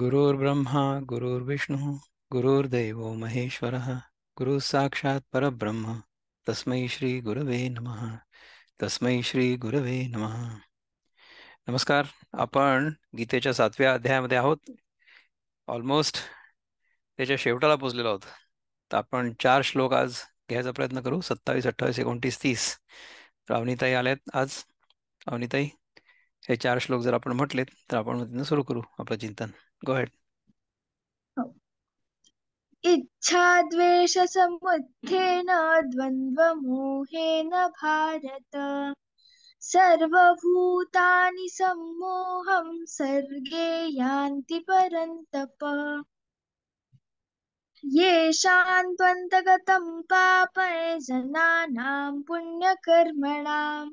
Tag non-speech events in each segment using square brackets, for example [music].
गुरुर्ब्रह्मा गुरुर्विष्णू गुरुर्दैव महेश्वर गुरु साक्षात परब्रह्म तस्मै श्री गुरवे नम तस्मै श्री गुरवे नम नमस्कार आपण गीतेच्या सातव्या अध्यायामध्ये आहोत ऑलमोस्ट त्याच्या शेवटाला पोचलेलो आहोत तर आपण चार श्लोक आज घ्यायचा प्रयत्न करू सत्तावीस अठ्ठावीस एकोणतीस तीस तर अवनीताई आल्यात आज अवनीताई हे चार श्लोक जर आपण म्हटलेत तर आपण सुरू करू आपलं चिंतन द्वेष ahead. द्वंद्व द्वन्द्वमोहेन भारत सर्वभूतानि सम्मोहं सर्गे यान्ति परन्तप येषान् त्वन्तगतं पापे जनानां पुण्यकर्मणां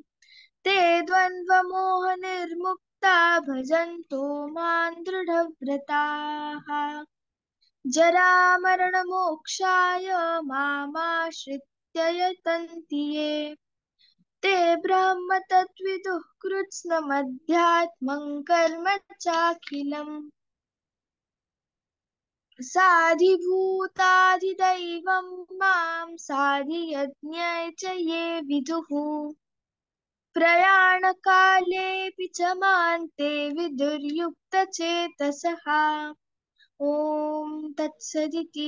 ते द्वन्द्वमोहनिर्मुक् भक्ता भजन्तो मां दृढव्रताः जरामरणमोक्षाय मामाश्रित्य यतन्ति ये ते ब्रह्मतत्त्विदुः कृत्स्नमध्यात्मं कर्म चाखिलम् साधिभूताधिदैवं मां साधियज्ञै च ये विदुः प्रयाणकालेऽपि च मान्ते ते विदुर्युक्तचेतसः ॐ तत्सदिति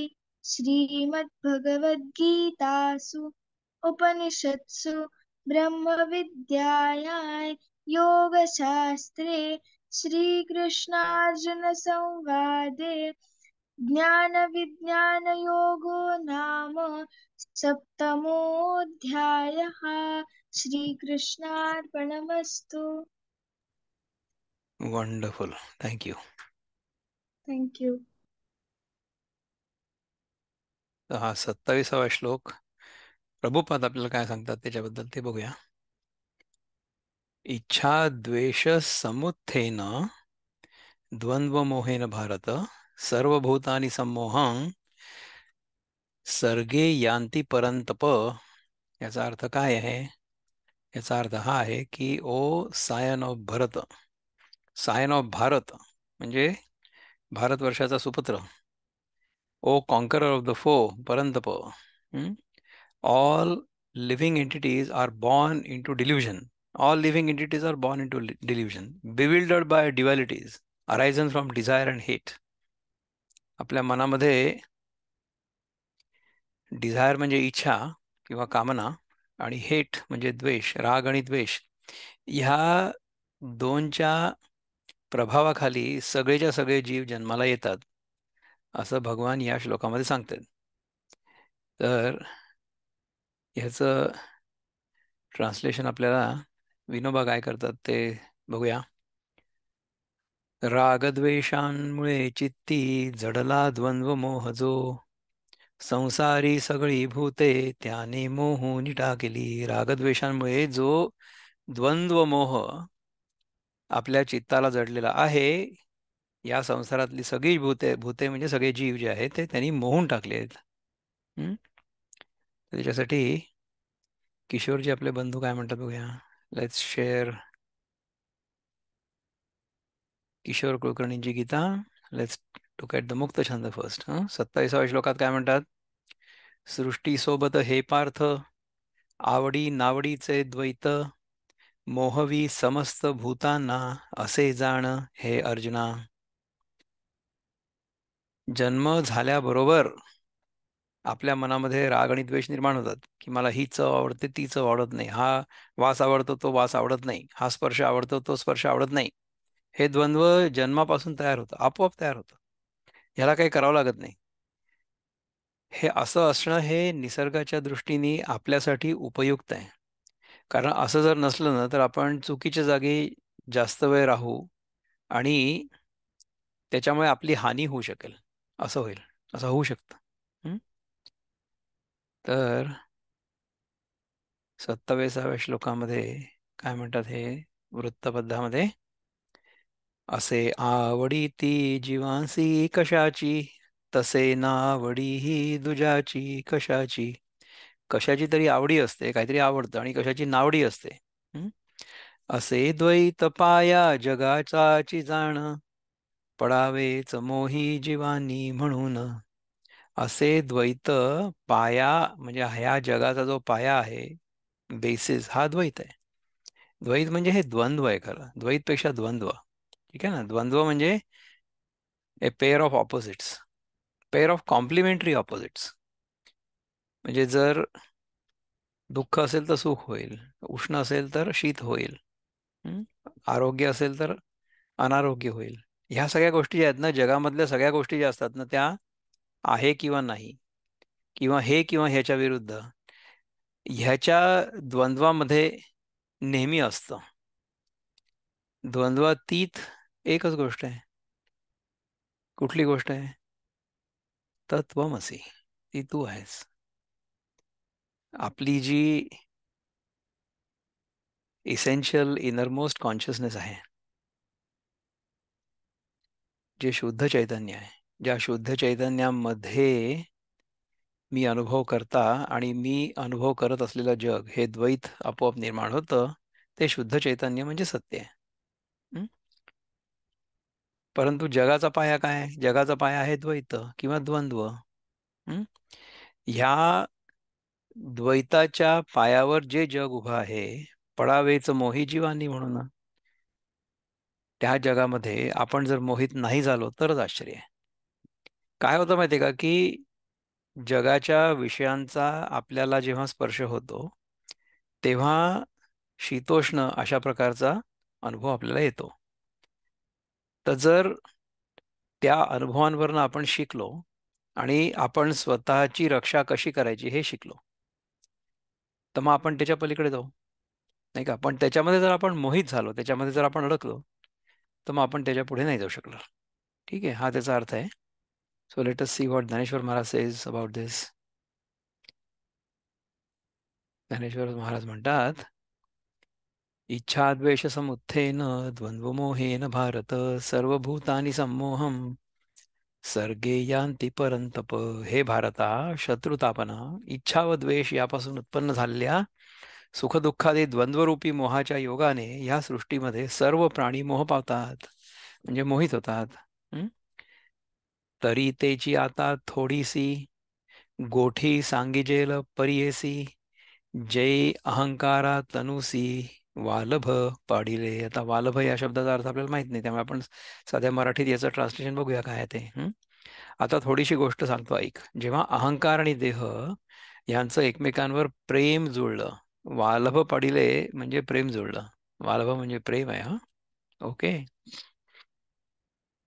श्रीमद्भगवद्गीतासु उपनिषत्सु ब्रह्मविद्यायाय योगशास्त्रे श्रीकृष्णार्जुनसंवादे ज्ञानविज्ञानयोगो नाम सप्तमोऽध्यायः श्री श्रीकृष्णार्पणमस्तु wonderful thank you thank you हा सत्तावीसावा श्लोक प्रभुपाद आपल्याला काय सांगतात त्याच्याबद्दल ते बघूया इच्छा द्वेष समुत्थेन मोहेन भारत भूतानी संमोहं सर्गे यांती परंतप याचा अर्थ काय आहे याचा अर्थ हा आहे की ओ son of Bharata son of Bharat म्हणजे भारतवर्षाचा सुपुत्र ओ कॉन्करर ऑफ द फो परंतप all living entities are born into all living entities are born into delusion bewildered by dualities arisen from desire and hate आपल्या मनामध्ये Dzire म्हणजे इच्छा किंवा कामना आणि हेट म्हणजे द्वेष राग आणि द्वेष ह्या दोनच्या प्रभावाखाली सगळेच्या सगळे जीव जन्माला येतात असं भगवान या श्लोकामध्ये सांगतात तर ह्याचं ट्रान्सलेशन आपल्याला विनोबा काय करतात ते बघूया रागद्वेषांमुळे चित्ती जडला द्वंद्व मोह जो संसारी सगळी भूते त्याने मोहून टाकली रागद्वेषांमुळे जो द्वंद्व मोह आपल्या चित्ताला जडलेला आहे या संसारातली सगळी भूते भूते म्हणजे सगळे जीव जे आहेत ते त्यांनी मोहून टाकले आहेत त्याच्यासाठी किशोरजी आपले बंधू काय म्हणतात बघूया लेट्स शेअर किशोर कुलकर्णींची Gita let's look at the मुक्त छंद फर्स्ट हां सत्तावीसाव्या श्लोकात काय म्हणतात सृष्टी सोबत हे पार्थ आवडी नावडीचे द्वैत मोहवी समस्त भूतांना असे जाण हे अर्जुना जन्म झाल्याबरोबर आपल्या मनामध्ये राग आणि द्वेष निर्माण होतात की मला ही चव आवडते ती चव आवडत नाही हा वास आवडतो तो वास आवडत नाही हा स्पर्श आवडतो तो स्पर्श आवडत नाही हे द्वंद्व जन्मापासून तयार होतं आपोआप तयार होतं ह्याला काही करावं लागत नाही हे असं असणं हे निसर्गाच्या दृष्टीने आपल्यासाठी उपयुक्त आहे कारण असं जर नसलं ना तर आपण चुकीच्या जागी जास्त वेळ राहू आणि त्याच्यामुळे आपली हानी होऊ शकेल असं होईल असं होऊ शकतं तर सत्तावीसाव्या श्लोकामध्ये काय म्हणतात हे वृत्तबद्धामध्ये असे आवडी ती जीवांसी कशाची तसे नावडी ही दुजाची कशाची कशाची तरी आवडी असते काहीतरी आवडतं आणि कशाची नावडी असते असे द्वैत पाया जगाचाची जाण पडावेच मोही जीवानी म्हणून असे द्वैत पाया म्हणजे ह्या जगाचा जो पाया आहे बेसिस हा द्वैत आहे द्वैत म्हणजे हे द्वंद्व आहे खरं द्वैतपेक्षा द्वंद्व ठीक आहे ना द्वंद्व म्हणजे a pair of opposites pair of complementary opposites म्हणजे जर दुःख असेल तर सुख होईल उष्ण असेल तर शीत होईल आरोग्य असेल तर अनारोग्य होईल ह्या सगळ्या गोष्टी ज्या आहेत ना जगामधल्या सगळ्या गोष्टी ज्या असतात ना त्या आहे किंवा नाही किंवा हे किंवा ह्याच्या विरुद्ध ह्याच्या द्वंद्वामध्ये नेहमी असतं द्वंद्वातीत एकच गोष्ट आहे कुठली गोष्ट आहे तत्वमसी ती तू आहेस आपली जी इसेन्शियल मोस्ट कॉन्शियसनेस आहे जे शुद्ध चैतन्य आहे ज्या शुद्ध चैतन्यामध्ये मी अनुभव करता आणि मी अनुभव करत असलेलं जग हे द्वैत आपोआप निर्माण होतं ते शुद्ध चैतन्य म्हणजे सत्य आहे परंतु जगाचा पाया काय जगाचा पाया आहे द्वैत किंवा द्वंद्व ह्या द्वैताच्या पायावर जे जग उभं आहे पडावेच मोही जीवानी म्हणून त्या जगामध्ये आपण जर मोहित नाही झालो तरच आश्चर्य काय होतं माहितीये का की जगाच्या विषयांचा आपल्याला जेव्हा स्पर्श होतो तेव्हा शीतोष्ण अशा प्रकारचा अनुभव आपल्याला येतो तर जर त्या अनुभवांवरनं आपण शिकलो आणि आपण स्वतःची रक्षा कशी करायची हे शिकलो तर मग आपण त्याच्या पलीकडे जाऊ नाही का पण त्याच्यामध्ये जर आपण मोहित झालो त्याच्यामध्ये जर आपण अडकलो तर मग आपण त्याच्या पुढे नाही जाऊ शकलो ठीक आहे हा त्याचा अर्थ आहे so let us see what Dnyaneshwar Maharaj says about this Dnyaneshwar Maharaj म्हणतात इच्छाद्वेषसमुत्थेन द्वंद्वमोहेन भारत सर्वभूतानि सम्मोहं सर्गे परंतप हे भारता शत्रुतापना इच्छा व द्वेष यापासून उत्पन्न झालेल्या सुखदुःखादी द्वंद्वरूपी मोहाच्या योगाने या सृष्टीमध्ये सर्व प्राणी मोह पावतात म्हणजे मोहित होतात तरी तेची आता थोडीसी गोठी सांगिजेल परियेसी जय अहंकारा तनुसी वालभ पाडिले आता वालभ या शब्दाचा अर्थ आपल्याला माहित नाही त्यामुळे आपण साध्या मराठीत याचं ट्रान्सलेशन बघूया काय ते आता थोडीशी गोष्ट सांगतो ऐक जेव्हा अहंकार आणि देह यांचं एकमेकांवर प्रेम जुळलं वालभ पाडिले म्हणजे प्रेम जुळलं वालभ म्हणजे प्रेम आहे हा ओके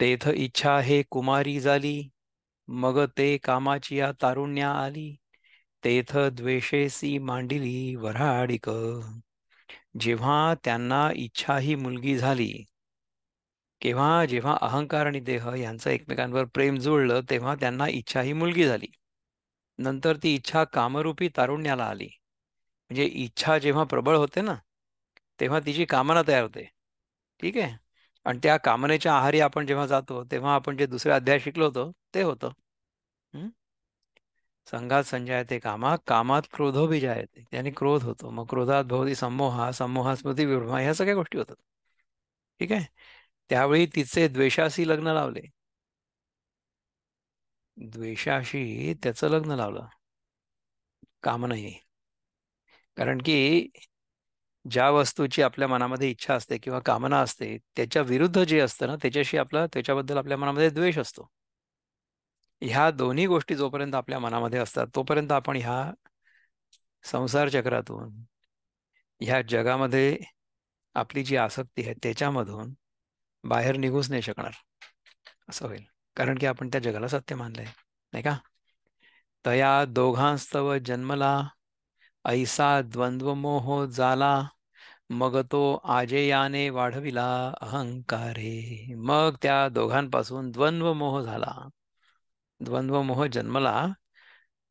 तेथ इच्छा हे कुमारी झाली मग ते कामाची या तारुण्या आली तेथ द्वेषेसी मांडिली वराडिक जेव्हा त्यांना इच्छा ही मुलगी झाली केव्हा जेव्हा अहंकार आणि देह यांचं एकमेकांवर प्रेम जुळलं तेव्हा त्यांना इच्छा ही मुलगी झाली नंतर ती इच्छा कामरूपी तारुण्याला आली म्हणजे इच्छा जेव्हा प्रबळ होते ना तेव्हा तिची कामना तयार होते ठीक आहे आणि त्या कामनेच्या आहारी आपण जेव्हा जातो तेव्हा आपण जे दुसरे अध्याय शिकलो होतो ते होतं संघात संजायते कामा कामात क्रोधो बी जायते त्याने क्रोध होतो मग क्रोधात भवती समोहा समोहा स्मृती विभ्रमा ह्या सगळ्या गोष्टी होतात ठीक आहे त्यावेळी तिचे द्वेषाशी लग्न लावले द्वेषाशी त्याच लग्न लावलं काम नाही कारण की ज्या वस्तूची आपल्या मनामध्ये इच्छा असते किंवा कामना असते त्याच्या विरुद्ध जे असतं ना त्याच्याशी आपला त्याच्याबद्दल आपल्या मनामध्ये द्वेष असतो ह्या दोन्ही गोष्टी जोपर्यंत आपल्या मनामध्ये असतात तोपर्यंत आपण ह्या संसार चक्रातून ह्या जगामध्ये आपली जी आसक्ती आहे त्याच्यामधून बाहेर निघूच नाही शकणार असं होईल कारण की आपण त्या जगाला सत्य मानलंय नाही का तया दोघांस्तव जन्मला ऐसा द्वंद्व मोह झाला मग तो आजेयाने वाढविला अहंकारे मग त्या दोघांपासून द्वंद्व मोह झाला द्वंद्व मोह जन्मला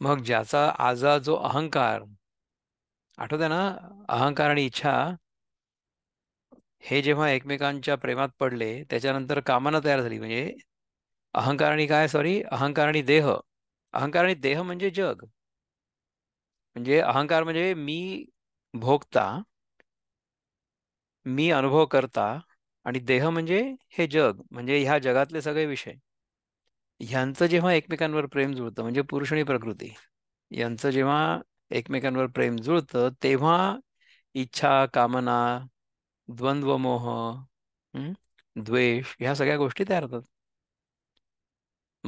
मग ज्याचा आजा जो अहंकार आठवते ना अहंकार आणि इच्छा हे जेव्हा एकमेकांच्या प्रेमात पडले त्याच्यानंतर कामना तयार झाली म्हणजे अहंकार आणि काय सॉरी अहंकार आणि देह अहंकार आणि देह म्हणजे जग म्हणजे अहंकार म्हणजे मी भोगता मी अनुभव करता आणि देह म्हणजे हे जग म्हणजे ह्या जगातले सगळे विषय यांचं जेव्हा एकमेकांवर प्रेम जुळतं म्हणजे पुरुष आणि प्रकृती यांचं जेव्हा एकमेकांवर प्रेम जुळतं तेव्हा इच्छा कामना द्वंद्वमोह द्वेष ह्या सगळ्या गोष्टी तयार होतात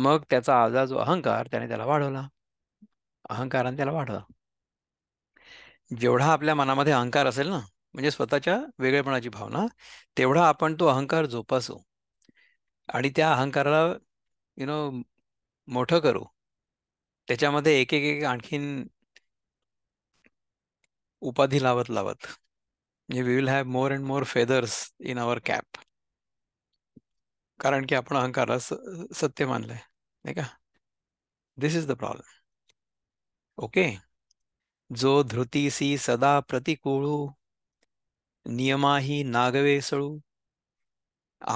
मग त्याचा आजार जो अहंकार त्याने त्याला वाढवला अहंकाराने त्याला वाढवा जेवढा आपल्या मनामध्ये अहंकार असेल ना म्हणजे स्वतःच्या वेगळेपणाची भावना तेवढा आपण तो अहंकार जोपासू आणि त्या अहंकाराला यु नो मोठं करू त्याच्यामध्ये एक एक एक आणखीन उपाधी लावत लावत म्हणजे we will have more and more feathers in our cap कारण की आपण अहंकार सत्य मानलंय नाही का this is the problem okay जो धृती सी सदा प्रतिकूळू नियमाही नागवे सळू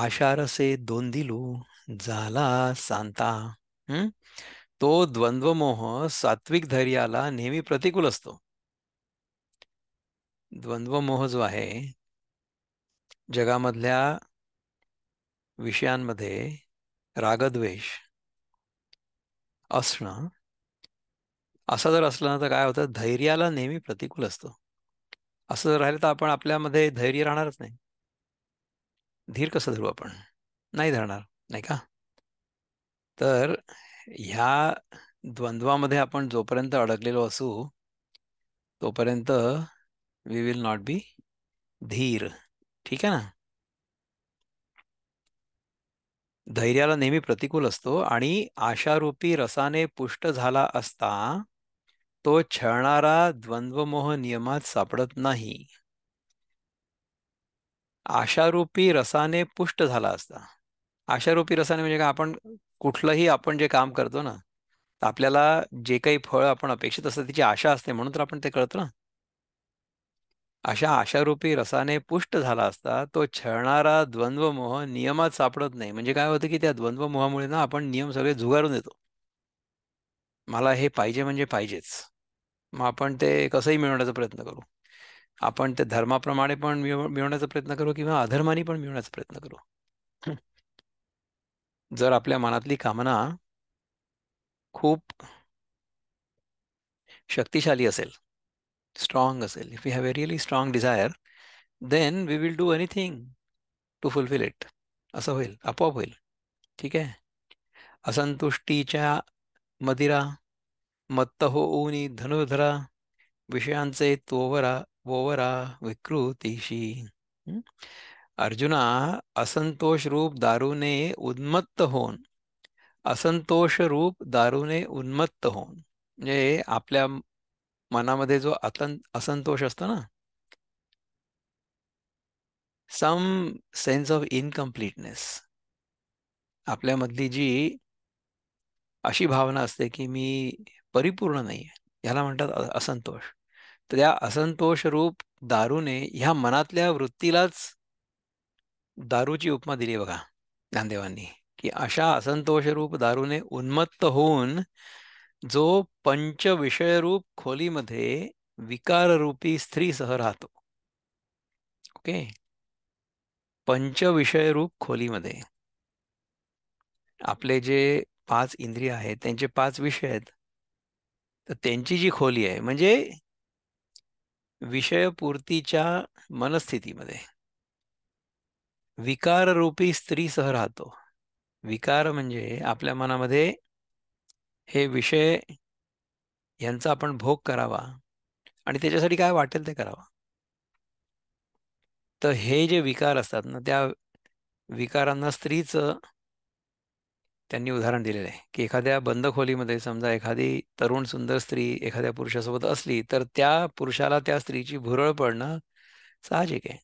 आशारसे दोन दिलू झाला सांता हम्म तो द्वंद्वमोह सात्विक धैर्याला नेहमी प्रतिकूल असतो द्वंद्वमोह जो आहे जगामधल्या विषयांमध्ये रागद्वेष असणं असं जर असलं ना तर काय होतं धैर्याला नेहमी प्रतिकूल असतो असं जर राहिलं तर आपण आपल्यामध्ये धैर्य राहणारच नाही धीर कसं धरू आपण नाही धरणार नाही का तर ह्या द्वंद्वामध्ये आपण जोपर्यंत अडकलेलो असू तोपर्यंत वी विल नॉट बी धीर ठीक आहे ना धैर्याला नेहमी प्रतिकूल असतो आणि आशारूपी रसाने पुष्ट झाला असता तो छळणारा द्वंद्वमोह नियमात सापडत नाही आशारूपी रसाने पुष्ट झाला असता आशारूपी रसाने म्हणजे काय आपण कुठलंही आपण जे काम करतो ना आपल्याला जे काही फळ आपण अपेक्षित असतं त्याची आशा असते म्हणून तर आपण ते कळतो ना अशा आशारूपी रसाने पुष्ट झाला असता तो छळणारा द्वंद्वमोह नियमात सापडत नाही म्हणजे काय होतं की त्या मोहामुळे ना आपण नियम सगळे झुगारून देतो मला हे पाहिजे म्हणजे पाहिजेच मग आपण ते कसंही मिळवण्याचा प्रयत्न करू आपण ते धर्माप्रमाणे पण मिळवण्याचा प्रयत्न करू किंवा अधर्माने पण मिळवण्याचा प्रयत्न करू जर आपल्या मनातली कामना खूप शक्तिशाली असेल स्ट्रॉंग असेल if you have a really strong desire then we will do anything to fulfil it असं होईल आपोआप होईल ठीक आहे असंतुष्टीच्या मदिरा मत्त हो ऊनी धनुधरा विषयांचे तोवरा वोवरा विकृतीशी अर्जुना असंतोष रूप दारूने उन्मत्त होऊन असंतोष रूप दारूने उन्मत्त होऊन म्हणजे आपल्या मनामध्ये जो असंतोष असतो ना सम सेन्स ऑफ इनकम्प्लीटनेस आपल्यामधली जी अशी भावना असते की मी परिपूर्ण नाही आहे ह्याला म्हणतात असंतोष तर या असंतोष रूप दारूने ह्या मनातल्या वृत्तीलाच दारूची उपमा दिली बघा ज्ञानदेवांनी की अशा असंतोषरूप दारूने उन्मत्त होऊन जो पंच रूप खोलीमध्ये विकाररूपी सह राहतो ओके पंच विषयरूप खोलीमध्ये आपले जे पाच इंद्रिय आहेत त्यांचे पाच विषय आहेत तर त्यांची जी खोली आहे म्हणजे विषयपूर्तीच्या मनस्थितीमध्ये विकार रूपी सह राहतो विकार म्हणजे आपल्या मनामध्ये हे विषय यांचा आपण भोग करावा आणि त्याच्यासाठी काय वाटेल ते करावा तर हे जे विकार असतात ना त्या विकारांना स्त्रीचं त्यांनी उदाहरण दिलेलं आहे की एखाद्या बंद खोलीमध्ये समजा एखादी तरुण सुंदर स्त्री एखाद्या पुरुषासोबत असली तर त्या पुरुषाला त्या स्त्रीची भुरळ पडणं साहजिक आहे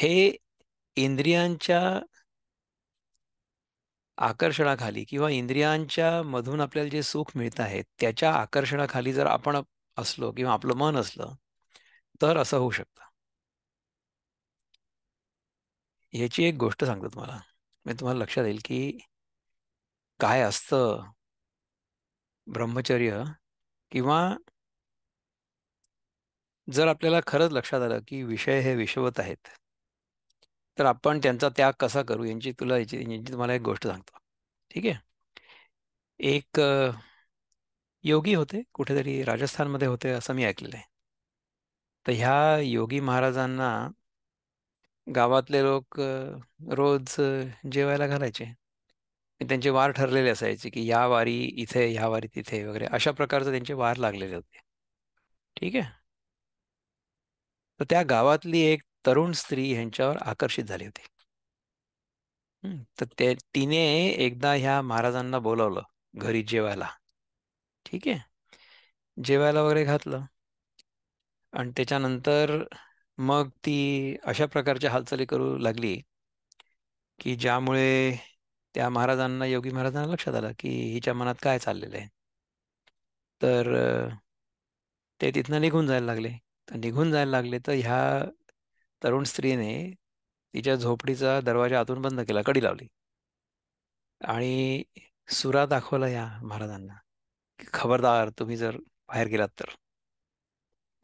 हे इंद्रियांच्या आकर्षणाखाली किंवा इंद्रियांच्या मधून आपल्याला जे सुख मिळत आहे त्याच्या आकर्षणाखाली जर आपण असलो किंवा आपलं मन असलं तर असं होऊ शकतं याची एक गोष्ट सांगतो तुम्हाला मी तुम्हाला लक्षात येईल की काय असतं ब्रह्मचर्य किंवा जर आपल्याला खरंच लक्षात आलं की विषय हे विषवत आहेत तर आपण त्यांचा त्याग कसा करू यांची तुला याची तुम्हाला एक गोष्ट सांगतो ठीक आहे एक योगी होते कुठेतरी राजस्थानमध्ये होते असं मी ऐकलेलं आहे तर ह्या योगी महाराजांना गावातले लोक रोज जेवायला घालायचे त्यांचे वार ठरलेले असायचे की या वारी इथे ह्या वारी तिथे वगैरे अशा प्रकारचे त्यांचे वार लागलेले होते ठीक आहे तर त्या गावातली एक तरुण स्त्री यांच्यावर आकर्षित झाली होती तर ते तिने एकदा ह्या महाराजांना बोलावलं घरी जेवायला ठीक आहे जेवायला वगैरे घातलं आणि त्याच्यानंतर मग ती अशा प्रकारच्या हालचाली करू लागली की ज्यामुळे त्या महाराजांना योगी महाराजांना लक्षात आलं की हिच्या मनात काय चाललेलं आहे तर ते तिथनं निघून जायला लागले तर निघून जायला लागले तर ह्या तरुण स्त्रीने तिच्या झोपडीचा दरवाजा आतून बंद केला कडी लावली आणि सुरा दाखवला या महाराजांना खबरदार तुम्ही जर बाहेर गेलात तर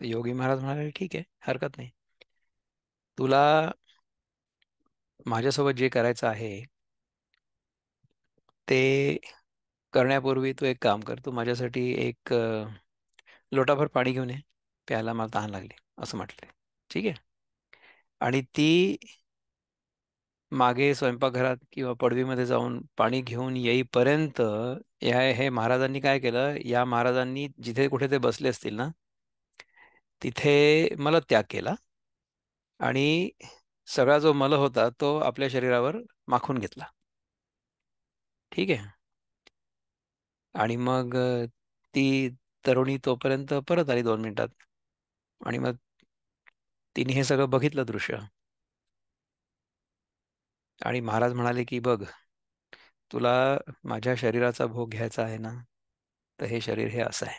योगी महाराज म्हणाले ठीक आहे हरकत नाही तुला माझ्यासोबत जे करायचं आहे ते करण्यापूर्वी तू एक काम कर तू माझ्यासाठी एक लोटाभर पाणी घेऊन ये प्यायला मला तहान लागली असं म्हटले ठीक आहे आणि ती मागे स्वयंपाकघरात किंवा पडवीमध्ये जाऊन पाणी घेऊन येईपर्यंत या हे महाराजांनी काय केलं या महाराजांनी जिथे कुठे ते बसले असतील ना तिथे मला त्याग केला आणि सगळा जो मल होता तो आपल्या शरीरावर माखून घेतला ठीक आहे आणि मग ती तरुणी तोपर्यंत परत आली दोन मिनिटात आणि मग तिने हे सगळं बघितलं दृश्य आणि महाराज म्हणाले की बघ तुला माझ्या शरीराचा भोग घ्यायचा आहे ना तर हे शरीर हे असं आहे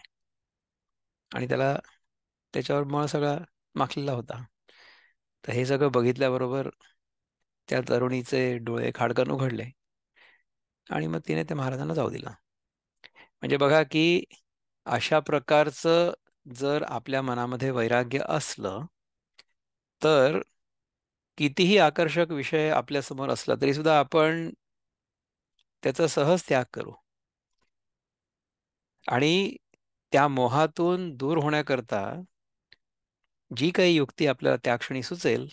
आणि त्याला त्याच्यावर मळ सगळा माखलेला होता तर हे सगळं बघितल्याबरोबर त्या तरुणीचे डोळे खाडकन उघडले आणि मग तिने त्या महाराजांना जाऊ दिला म्हणजे बघा की अशा प्रकारचं जर आपल्या मनामध्ये वैराग्य असलं तर कितीही आकर्षक विषय आपल्यासमोर असला तरी सुद्धा आपण त्याचा सहज त्याग करू आणि त्या मोहातून दूर होण्याकरता जी काही युक्ती आपल्याला त्या क्षणी सुचेल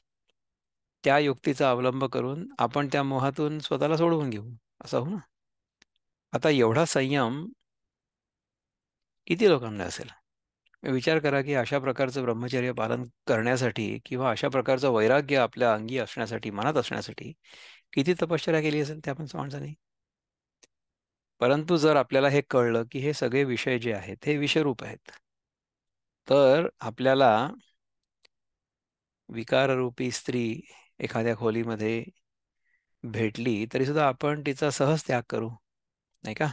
त्या युक्तीचा अवलंब करून आपण त्या मोहातून स्वतःला सोडवून घेऊ असं हो ना आता एवढा संयम किती लोकांना असेल विचार करा की अशा प्रकारचं ब्रह्मचर्य पालन करण्यासाठी किंवा अशा प्रकारचं वैराग्य आपल्या अंगी असण्यासाठी मनात असण्यासाठी किती तपश्चर्या केली असेल त्या पण माणसाने परंतु जर आपल्याला हे कळलं की हे सगळे विषय जे आहेत हे विषयरूप आहेत तर आपल्याला विकाररूपी स्त्री एखाद्या खोलीमध्ये भेटली तरी सुद्धा आपण तिचा सहज त्याग करू नाही का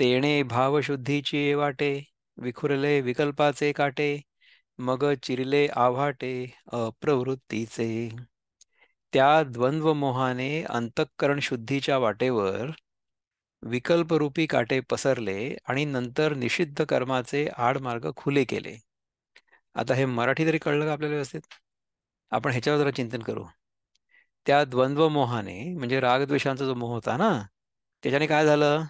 तेणे भावशुद्धीची वाटे विखुरले विकल्पाचे काटे मग चिरले आव्हाटे अप्रवृत्तीचे त्या द्वंद्व मोहाने अंतःकरण शुद्धीच्या वाटेवर विकल्परूपी काटे पसरले आणि नंतर निषिद्ध कर्माचे आडमार्ग खुले केले आता हे मराठी तरी कळलं का आपल्याला व्यवस्थित आपण ह्याच्यावर जरा चिंतन करू त्या द्वंद्व मोहाने म्हणजे रागद्वेषांचा जो मोह होता ना त्याच्याने काय झालं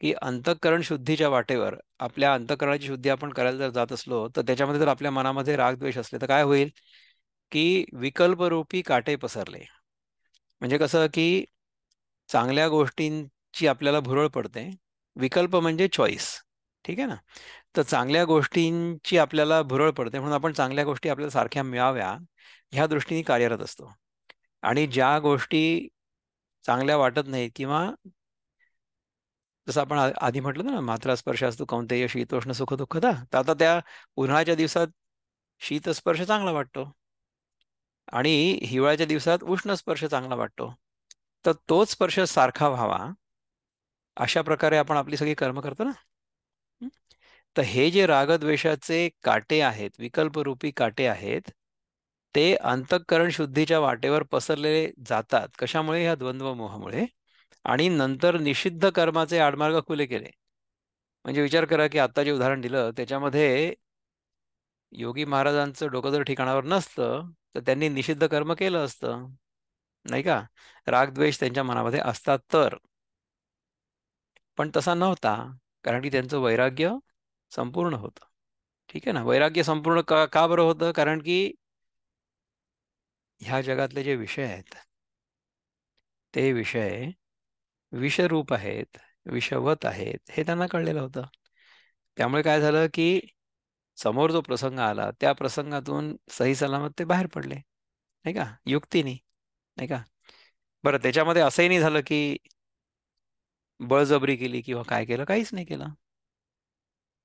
की अंतःकरण शुद्धीच्या वाटेवर आपल्या अंतःकरणाची शुद्धी आपण करायला जर जात असलो तर त्याच्यामध्ये जर आपल्या मनामध्ये रागद्वेष असले तर काय होईल की विकल्परूपी काटे पसरले म्हणजे कसं की चांगल्या गोष्टींची आपल्याला भुरळ पडते विकल्प म्हणजे चॉईस ठीक आहे ना तर चांगल्या गोष्टींची आपल्याला भुरळ पडते म्हणून आपण चांगल्या गोष्टी आपल्याला सारख्या मिळाव्या ह्या दृष्टीने कार्यरत असतो आणि ज्या गोष्टी चांगल्या वाटत नाहीत किंवा जसं आपण आधी म्हटलं ना मात्रा स्पर्श असतो कोणतेही शीतोष्ण सुख दुःखता तर आता त्या उन्हाळ्याच्या दिवसात शीतस्पर्श चांगला वाटतो आणि हिवाळ्याच्या दिवसात उष्ण स्पर्श चांगला वाटतो तर तोच स्पर्श सारखा व्हावा अशा प्रकारे आपण आपली सगळी कर्म करतो ना तर हे जे रागद्वेषाचे काटे आहेत विकल्परूपी काटे आहेत ते अंतःकरण शुद्धीच्या वाटेवर पसरलेले जातात कशामुळे ह्या द्वंद्वमोहामुळे मोहामुळे आणि नंतर निषिद्ध कर्माचे आडमार्ग खुले केले म्हणजे विचार करा की आता जे उदाहरण दिलं त्याच्यामध्ये योगी महाराजांचं डोकं जर ठिकाणावर नसतं तर त्यांनी निषिद्ध कर्म केलं असतं नाही का रागद्वेष त्यांच्या मनामध्ये असतात तर पण तसा नव्हता कारण की त्यांचं वैराग्य संपूर्ण होतं ठीक आहे ना वैराग्य संपूर्ण का का बरं होतं कारण की ह्या जगातले जे विषय आहेत ते विषय विषरूप आहेत विषवत आहेत हे त्यांना कळलेलं होतं त्यामुळे काय झालं की समोर जो प्रसंग आला त्या प्रसंगातून सही सलामत ते बाहेर पडले नाही का युक्तीने नाही का बरं त्याच्यामध्ये असंही नाही झालं की बळजबरी केली किंवा काय केलं काहीच नाही केलं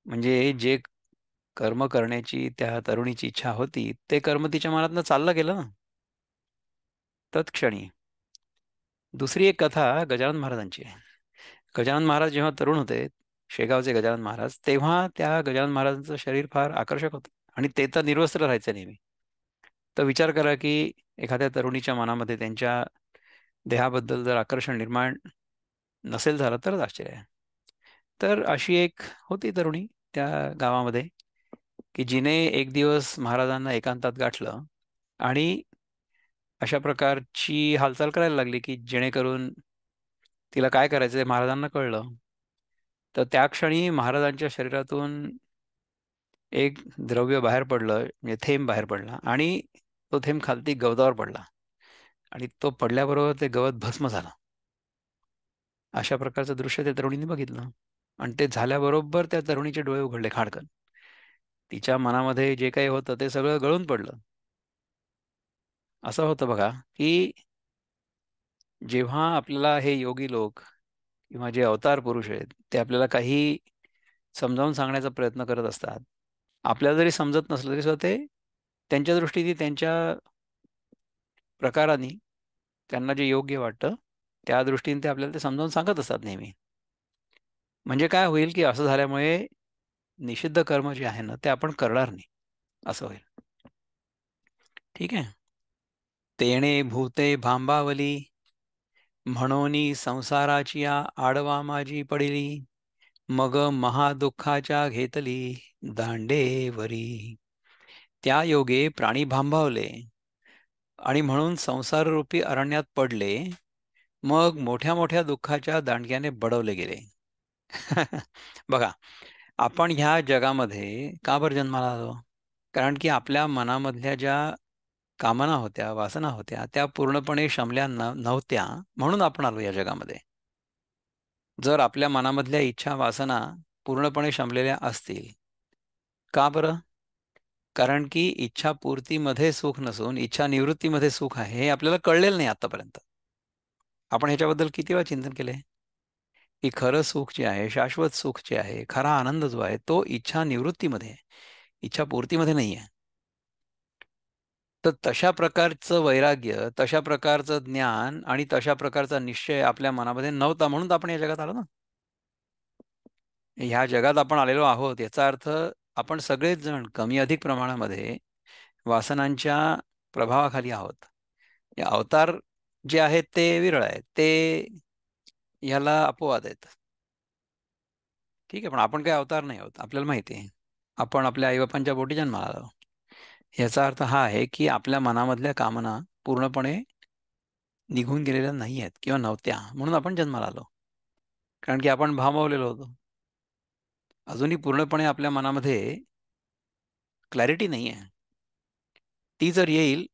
म्हणजे जे कर्म करण्याची त्या तरुणीची इच्छा होती ते कर्म तिच्या मनातनं चाललं गेलं ना तत्क्षणी दुसरी एक कथा गजानन महाराजांची आहे गजानन महाराज जेव्हा तरुण होते शेगावचे गजानन महाराज तेव्हा त्या गजानन महाराजांचं शरीर फार आकर्षक होतं आणि ते तर निर्वस्त्र राहायचं नेहमी तर विचार करा की एखाद्या तरुणीच्या मनामध्ये त्यांच्या देहाबद्दल जर आकर्षण निर्माण नसेल झालं तरच आश्चर्य आहे तर अशी एक होती तरुणी त्या गावामध्ये की जिने एक दिवस महाराजांना एकांतात गाठलं आणि अशा प्रकारची हालचाल करायला लागली की जेणेकरून तिला काय करायचं ते महाराजांना कळलं तर त्या क्षणी महाराजांच्या शरीरातून एक द्रव्य बाहेर पडलं म्हणजे थेंब बाहेर पडला आणि तो थेंब खालती गवतावर पडला आणि तो पडल्याबरोबर ते गवत भस्म झालं अशा प्रकारचं दृश्य त्या तरुणीने बघितलं आणि ते झाल्याबरोबर त्या तरुणीचे डोळे उघडले खाडकन तिच्या मनामध्ये जे काही होतं ते सगळं गळून पडलं असं होतं बघा की जेव्हा आपल्याला हे योगी लोक किंवा जे अवतार पुरुष आहेत ते आपल्याला काही समजावून सांगण्याचा प्रयत्न करत असतात आपल्याला जरी समजत नसलं तरी सुद्धा ते त्यांच्या दृष्टीने त्यांच्या प्रकाराने त्यांना जे योग्य वाटतं त्या दृष्टीने ते आपल्याला ते समजावून सांगत असतात नेहमी म्हणजे काय होईल की असं झाल्यामुळे निषिद्ध कर्म जे आहे ना ते आपण करणार नाही असं होईल ठीक आहे तेणे भूते भांबावली म्हणोनी संसाराची आडवा माझी पडिली मग महादुःखाच्या घेतली दांडेवरी त्या योगे प्राणी भांभावले आणि म्हणून संसार रूपी अरण्यात पडले मग मोठ्या मोठ्या दुःखाच्या दांडग्याने बडवले गेले [laughs] बघा आपण ह्या जगामध्ये का बरं जन्माला आलो कारण की आपल्या मनामधल्या ज्या कामना होत्या वासना होत्या त्या पूर्णपणे शमल्या नव्हत्या म्हणून आपण आलो या जगामध्ये जर आपल्या मनामधल्या इच्छा वासना पूर्णपणे शमलेल्या असतील का बरं कारण की इच्छापूर्तीमध्ये सुख नसून इच्छा निवृत्तीमध्ये सुख आहे हे आपल्याला कळलेलं नाही आतापर्यंत आपण ह्याच्याबद्दल किती वेळा चिंतन केले की खरं सुख जे आहे शाश्वत सुख जे आहे खरा आनंद जो आहे तो इच्छा निवृत्तीमध्ये इच्छा पूर्तीमध्ये नाही आहे तर तशा प्रकारचं वैराग्य तशा प्रकारचं ज्ञान आणि तशा प्रकारचा निश्चय आपल्या मनामध्ये नव्हता म्हणून आपण या जगात आलो ना ह्या जगात आपण आलेलो आहोत याचा अर्थ आपण सगळेच जण कमी अधिक प्रमाणामध्ये वासनांच्या प्रभावाखाली आहोत या अवतार जे आहेत ते विरळ आहेत ते ह्याला अपवाद आहेत ठीक आहे पण आपण काही अवतार नाही आहोत आपल्याला माहिती आहे आपण आपल्या आईबापांच्या बोटी जन्माला आलो याचा अर्थ हा आहे की आपल्या मनामधल्या कामना पूर्णपणे निघून गेलेल्या नाही आहेत किंवा नव्हत्या म्हणून आपण जन्माला आलो कारण की आपण भांबवलेलो होतो अजूनही पूर्णपणे आपल्या मनामध्ये क्लॅरिटी नाही आहे ती जर येईल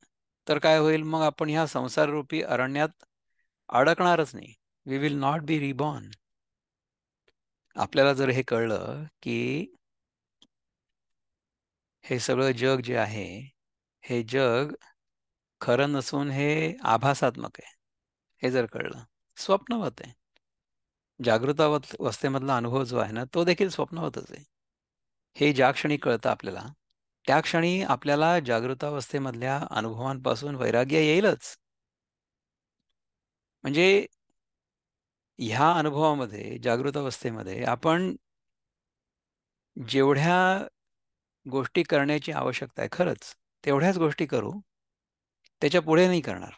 तर काय होईल मग आपण ह्या संसाररूपी अरण्यात अडकणारच नाही we will not be reborn आपल्याला जर हे कळलं की हे सगळं जग जे आहे हे जग खरं नसून हे आभासात्मक आहे हे जर कळलं स्वप्नवत आहे जागृता अवस्थेमधला अनुभव जो आहे ना तो देखील स्वप्नवतच आहे हे ज्या क्षणी कळतं आपल्याला त्या क्षणी आपल्याला जागृतावस्थेमधल्या अनुभवांपासून वैराग्य येईलच म्हणजे ह्या अनुभवामध्ये जागृतावस्थेमध्ये आपण जेवढ्या गोष्टी करण्याची आवश्यकता आहे खरंच तेवढ्याच गोष्टी करू त्याच्या पुढे नाही करणार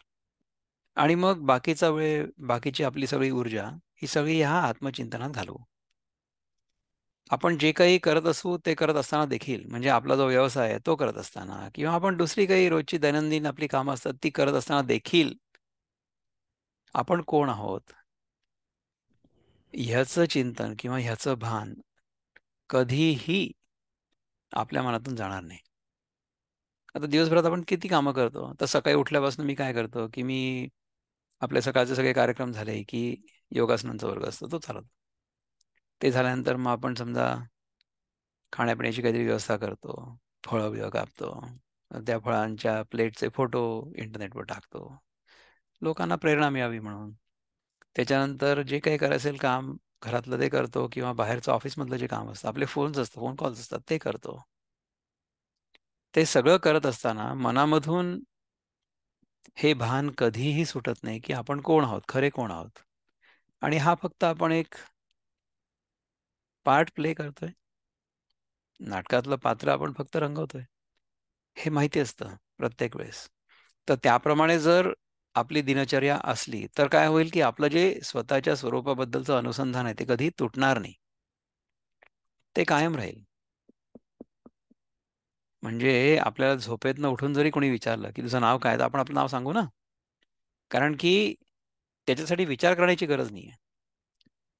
आणि मग बाकीचा वेळ बाकीची आपली सगळी ऊर्जा ही सगळी ह्या आत्मचिंतनात घालवू आपण जे काही करत असू ते करत असताना देखील म्हणजे आपला जो व्यवसाय आहे तो करत असताना किंवा आपण दुसरी काही रोजची दैनंदिन आपली कामं असतात ती करत असताना देखील आपण कोण आहोत ह्याचं चिंतन किंवा ह्याचं भान कधीही आपल्या मनातून जाणार नाही आता दिवसभरात आपण किती कामं करतो तर सकाळी उठल्यापासून मी काय करतो की मी आपल्या सकाळचे सगळे कार्यक्रम झाले की योगासनांचा वर्ग असतो तो चालतो ते झाल्यानंतर मग आपण समजा खाण्यापिण्याची काहीतरी व्यवस्था करतो फळं बिळं कापतो त्या फळांच्या प्लेटचे फोटो इंटरनेटवर टाकतो लोकांना प्रेरणा मिळावी म्हणून त्याच्यानंतर जे काही करायचं काम घरातलं ते करतो किंवा बाहेरचं ऑफिसमधलं जे काम असतं आपले फोन्स असतात फोन कॉल्स असतात ते करतो ते सगळं करत असताना मनामधून हे भान कधीही सुटत नाही की आपण कोण आहोत खरे कोण आहोत आणि हा फक्त आपण एक पार्ट प्ले करतोय नाटकातलं पात्र आपण फक्त रंगवतोय हे माहिती असतं प्रत्येक वेळेस तर त्याप्रमाणे जर आपली दिनचर्या असली तर काय होईल की आपलं जे स्वतःच्या स्वरूपाबद्दलचं अनुसंधान आहे ते कधी तुटणार नाही ते कायम राहील म्हणजे आपल्याला झोपेतनं उठून जरी कोणी विचारलं की तुझं नाव काय तर आपण आपलं नाव सांगू ना कारण की त्याच्यासाठी विचार करण्याची गरज नाही आहे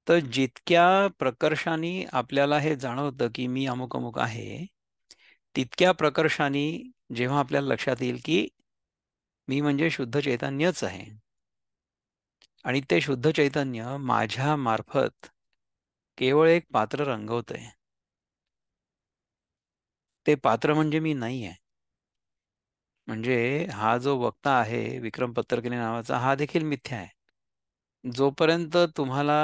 तर जितक्या प्रकर्षाने आपल्याला हे जाणवतं की मी अमुक अमुक आहे तितक्या प्रकर्षाने जेव्हा आपल्याला लक्षात येईल की मी म्हणजे शुद्ध चैतन्यच आहे आणि ते शुद्ध चैतन्य माझ्या मार्फत केवळ एक पात्र रंगवत आहे ते पात्र म्हणजे मी नाही आहे म्हणजे हा जो वक्ता आहे विक्रम पत्रकिने नावाचा हा देखील मिथ्या आहे जोपर्यंत तुम्हाला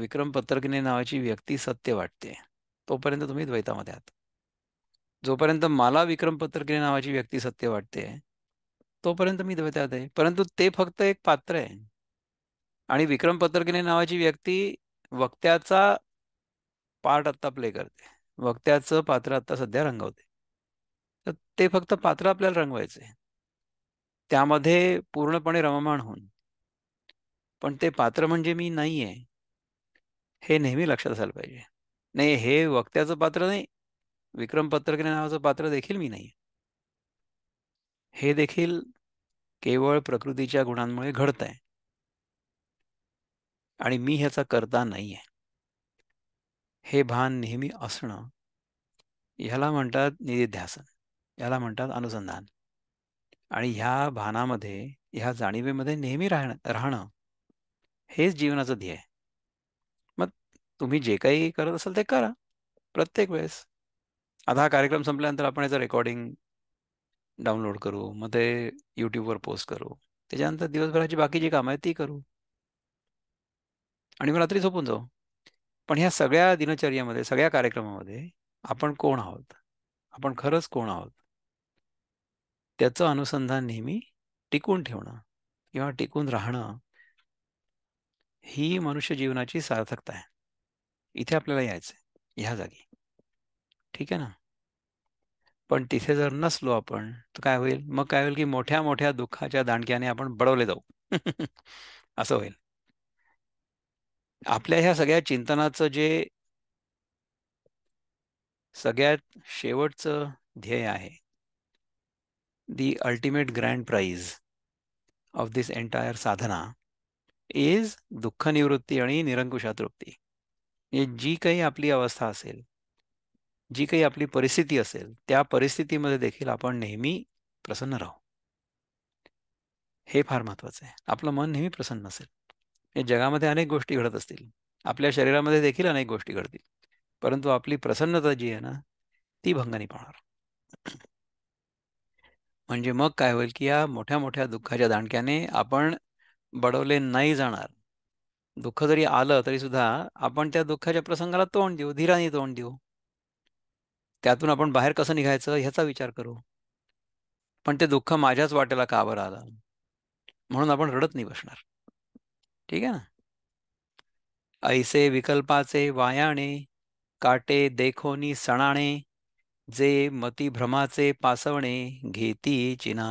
विक्रम पत्रकिने नावाची व्यक्ती सत्य वाटते तोपर्यंत तुम्ही द्वैतामध्ये आहात जोपर्यंत मला विक्रम पत्रकिने नावाची व्यक्ती सत्य वाटते तोपर्यंत मी त्यात आहे परंतु ते फक्त एक पात्र आहे आणि विक्रम पत्रकिने नावाची व्यक्ती वक्त्याचा पार्ट आता प्ले करते वक्त्याचं पात्र आता सध्या रंगवते तर ते फक्त पात्र आपल्याला रंगवायचे त्यामध्ये पूर्णपणे रममाण होऊन पण ते पात्र म्हणजे मी नाही आहे हे नेहमी लक्षात असायला पाहिजे नाही हे वक्त्याचं पात्र नाही विक्रम पत्रकिने नावाचं पात्र देखील मी नाही हे देखील केवळ प्रकृतीच्या गुणांमुळे घडत आहे आणि मी ह्याचा करता नाही आहे हे भान नेहमी असणं ह्याला म्हणतात निधिध्यासन याला म्हणतात अनुसंधान आणि ह्या भानामध्ये ह्या जाणीवेमध्ये नेहमी राहणं राहणं हेच जीवनाचं ध्येय मग तुम्ही जे काही करत असाल ते करा प्रत्येक वेळेस आता हा कार्यक्रम संपल्यानंतर आपण याचं रेकॉर्डिंग डाउनलोड करू मग ते यूट्यूबवर पोस्ट करू त्याच्यानंतर दिवसभराची बाकी जी कामं आहेत ती करू आणि मग रात्री झोपून जाऊ पण ह्या सगळ्या दिनचर्यामध्ये सगळ्या कार्यक्रमामध्ये आपण कोण आहोत आपण खरंच कोण आहोत त्याचं अनुसंधान नेहमी टिकून ठेवणं किंवा टिकून राहणं ही मनुष्य जीवनाची सार्थकता आहे इथे आपल्याला यायचं ह्या जागी ठीक आहे ना पण तिथे जर नसलो आपण तर काय होईल मग काय होईल की मोठ्या मोठ्या दुःखाच्या दांडक्याने आपण बडवले जाऊ [laughs] असं होईल आपल्या ह्या सगळ्या चिंतनाचं जे सगळ्यात शेवटचं ध्येय आहे the ultimate grand prize of this entire sadhana is दुःख निवृत्ती आणि निरंकुशातृप्ती म्हणजे जी काही आपली अवस्था असेल जी काही आपली परिस्थिती असेल त्या परिस्थितीमध्ये देखील आपण नेहमी प्रसन्न राहू हे फार महत्वाचं आहे आपलं मन नेहमी प्रसन्न असेल जगामध्ये अनेक गोष्टी घडत असतील आपल्या शरीरामध्ये देखील अनेक गोष्टी घडतील परंतु आपली प्रसन्नता जी आहे ना ती भंगाने पाहणार म्हणजे मग काय होईल की या मोठ्या मोठ्या दुःखाच्या दांडक्याने आपण बडवले नाही जाणार दुःख जरी आलं तरी सुद्धा आपण त्या दुःखाच्या प्रसंगाला तोंड देऊ धीराने तोंड देऊ त्यातून आपण बाहेर कसं निघायचं ह्याचा विचार करू पण ते दुःख माझ्याच वाटेला का बरं आलं म्हणून आपण रडत नाही बसणार ठीक आहे ना ऐसे विकल्पाचे वायाणे काटे देखोनी सणाणे जे भ्रमाचे पासवणे घेती चिना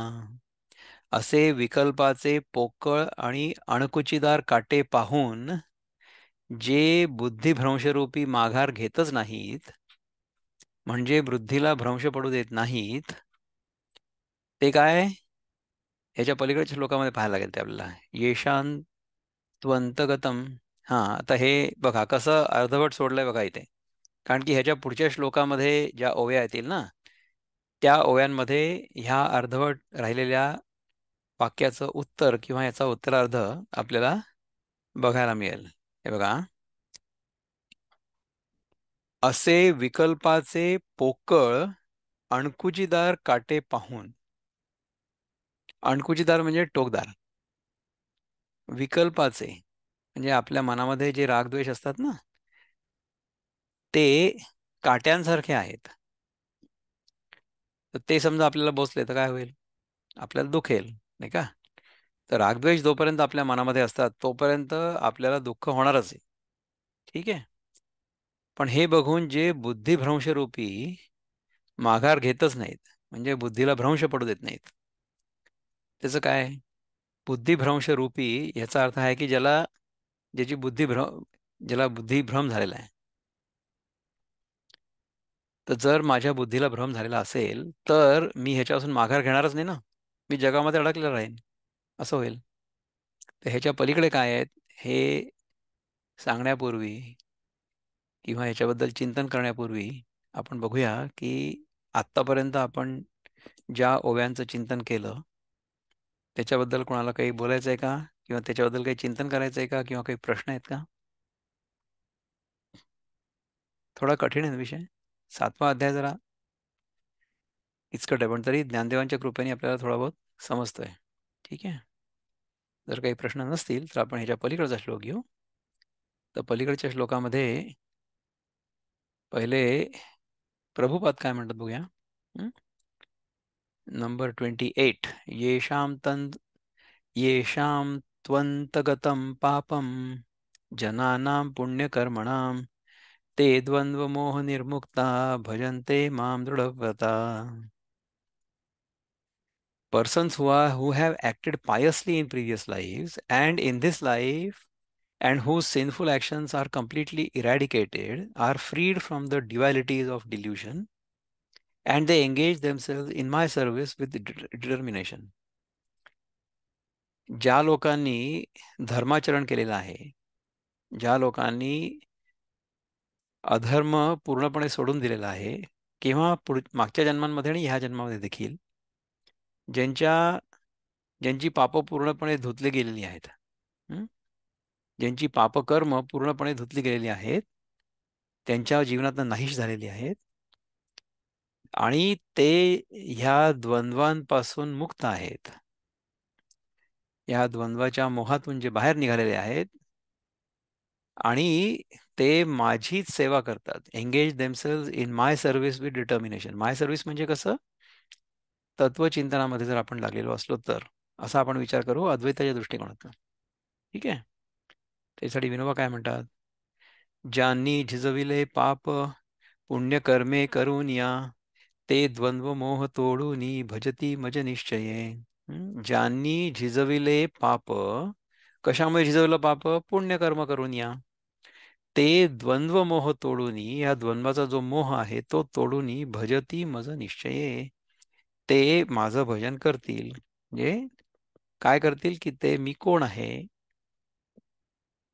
असे विकल्पाचे पोकळ आणि अणकुचीदार काटे पाहून जे बुद्धिभ्रंशरूपी माघार घेतच नाहीत म्हणजे वृद्धीला भ्रंश पडू देत नाहीत ते काय याच्या पलीकडच्या श्लोकामध्ये पाहायला लागेल ते आपल्याला येशान त्वंतगतम हां आता हे बघा कसं अर्धवट सोडलंय बघा इथे कारण की ह्याच्या पुढच्या श्लोकामध्ये ज्या ओव्या येतील ना त्या ओव्यांमध्ये ह्या अर्धवट राहिलेल्या वाक्याचं उत्तर किंवा याचा उत्तरार्ध आपल्याला बघायला मिळेल हे बघा असे विकल्पाचे पोकळ अणकुजीदार काटे पाहून अणकुजीदार म्हणजे टोकदार विकल्पाचे म्हणजे आपल्या मनामध्ये जे रागद्वेष असतात ना ते काट्यांसारखे आहेत तर ते समजा आपल्याला बसले तर काय होईल आपल्याला दुखेल नाही का तर रागद्वेष जोपर्यंत आपल्या मनामध्ये असतात तोपर्यंत आपल्याला दुःख होणारच आहे ठीक आहे पण हे बघून जे बुद्धिभ्रंशरूपी माघार घेतच नाहीत म्हणजे बुद्धीला भ्रंश पडू देत नाहीत त्याचं काय बुद्धिभ्रंश रूपी ह्याचा अर्थ आहे की ज्याला ज्याची बुद्धिभ्र ज्याला बुद्धिभ्रम झालेला आहे तर जर माझ्या बुद्धीला भ्रम झालेला असेल तर मी ह्याच्यापासून माघार घेणारच नाही ना मी जगामध्ये अडकलेला राहीन असं होईल तर ह्याच्या पलीकडे काय आहेत हे सांगण्यापूर्वी किंवा याच्याबद्दल चिंतन करण्यापूर्वी आपण बघूया की आत्तापर्यंत आपण ज्या ओव्यांचं चिंतन केलं त्याच्याबद्दल कोणाला काही बोलायचं आहे का किंवा त्याच्याबद्दल काही चिंतन करायचं आहे का किंवा काही प्रश्न आहेत का थोडा कठीण आहे विषय सातवा अध्याय जरा इचकट आहे पण तरी ज्ञानदेवांच्या कृपेने आपल्याला थोडा बहुत समजतोय ठीक आहे जर काही प्रश्न नसतील तर आपण ह्याच्या पलीकडचा श्लोक घेऊ तर पलीकडच्या श्लोकामध्ये पहले प्रभुपद काय म्हणतात बघूया हम्म। नंबर ट्वेंटी एट येशाम तन येशाम त्वंतगतम पापम जनानाम पुण्यकर्मणाम ते द्वंद्वमोह निर्मुक्ता भजन्ते माम दृढ़व्रता persons who are who have acted piously in previous lives and in this life and whose sinful actions are completely eradicated are freed from the dualities of delusion and they engage themselves in my service with determination. ज्या लोकांनी धर्माचरण केलेलं आहे ज्या लोकांनी अधर्म पूर्णपणे सोडून दिलेला आहे किंवा पुढ मागच्या जन्मांमध्ये आणि ह्या जन्मामध्ये देखील ज्यांच्या ज्यांची पापं पूर्णपणे धुतली गेलेली आहेत ज्यांची पापकर्म पूर्णपणे धुतली गेलेली आहेत त्यांच्या जीवनात नाहीश झालेली आहेत आणि ते ह्या द्वंद्वांपासून मुक्त आहेत या द्वंद्वाच्या मोहातून जे बाहेर निघालेले आहेत आणि ते माझीच सेवा करतात engage themselves in my service with determination my service म्हणजे कसं तत्वचिंतनामध्ये जर आपण लागलेलो असलो तर असा आपण विचार करू अद्वैताच्या दृष्टिकोनातून ठीक आहे त्यासाठी विनोबा काय म्हणतात ज्यांनी झिजविले पाप पुण्य कर्मे करून या ते द्वंद्व मोह तोडून भजती मज निश्चये ज्यांनी झिजविले पाप कशामुळे झिजवलं पाप पुण्यकर्म करून या ते द्वंद्व मोह तोडून या द्वंद्वाचा जो मोह आहे तो तोडून भजती मज निश्चये ते माझं भजन करतील म्हणजे काय करतील की ते मी कोण आहे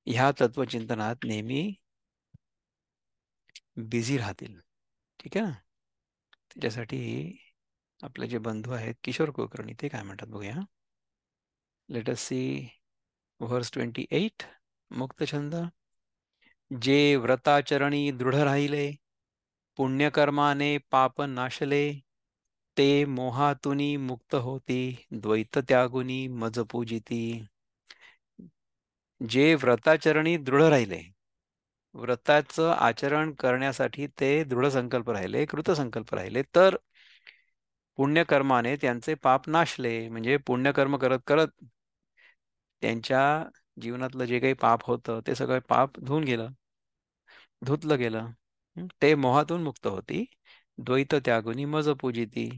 ह्या तत्वचिंतनात नेहमी बिझी राहतील ठीक आहे ना त्याच्यासाठी आपले जे बंधू आहेत किशोर कुलकर्णी ते काय म्हणतात बघूया let's see verse twenty eight मुक्तछंद जे व्रताचरणी दृढ राहिले पुण्यकर्माने पाप नाशले ते मोहातुनी मुक्त होती द्वैत त्यागुनी मजपूजिती जे व्रताचरणी दृढ राहिले व्रताचं आचरण करण्यासाठी ते दृढ संकल्प राहिले कृत संकल्प राहिले तर पुण्यकर्माने त्यांचे पाप नाशले म्हणजे पुण्यकर्म करत करत त्यांच्या जीवनातलं जे काही पाप होतं ते सगळं पाप धुवून गेलं धुतलं गेलं ते मोहातून मुक्त होती द्वैत त्यागुनी मज पूजिती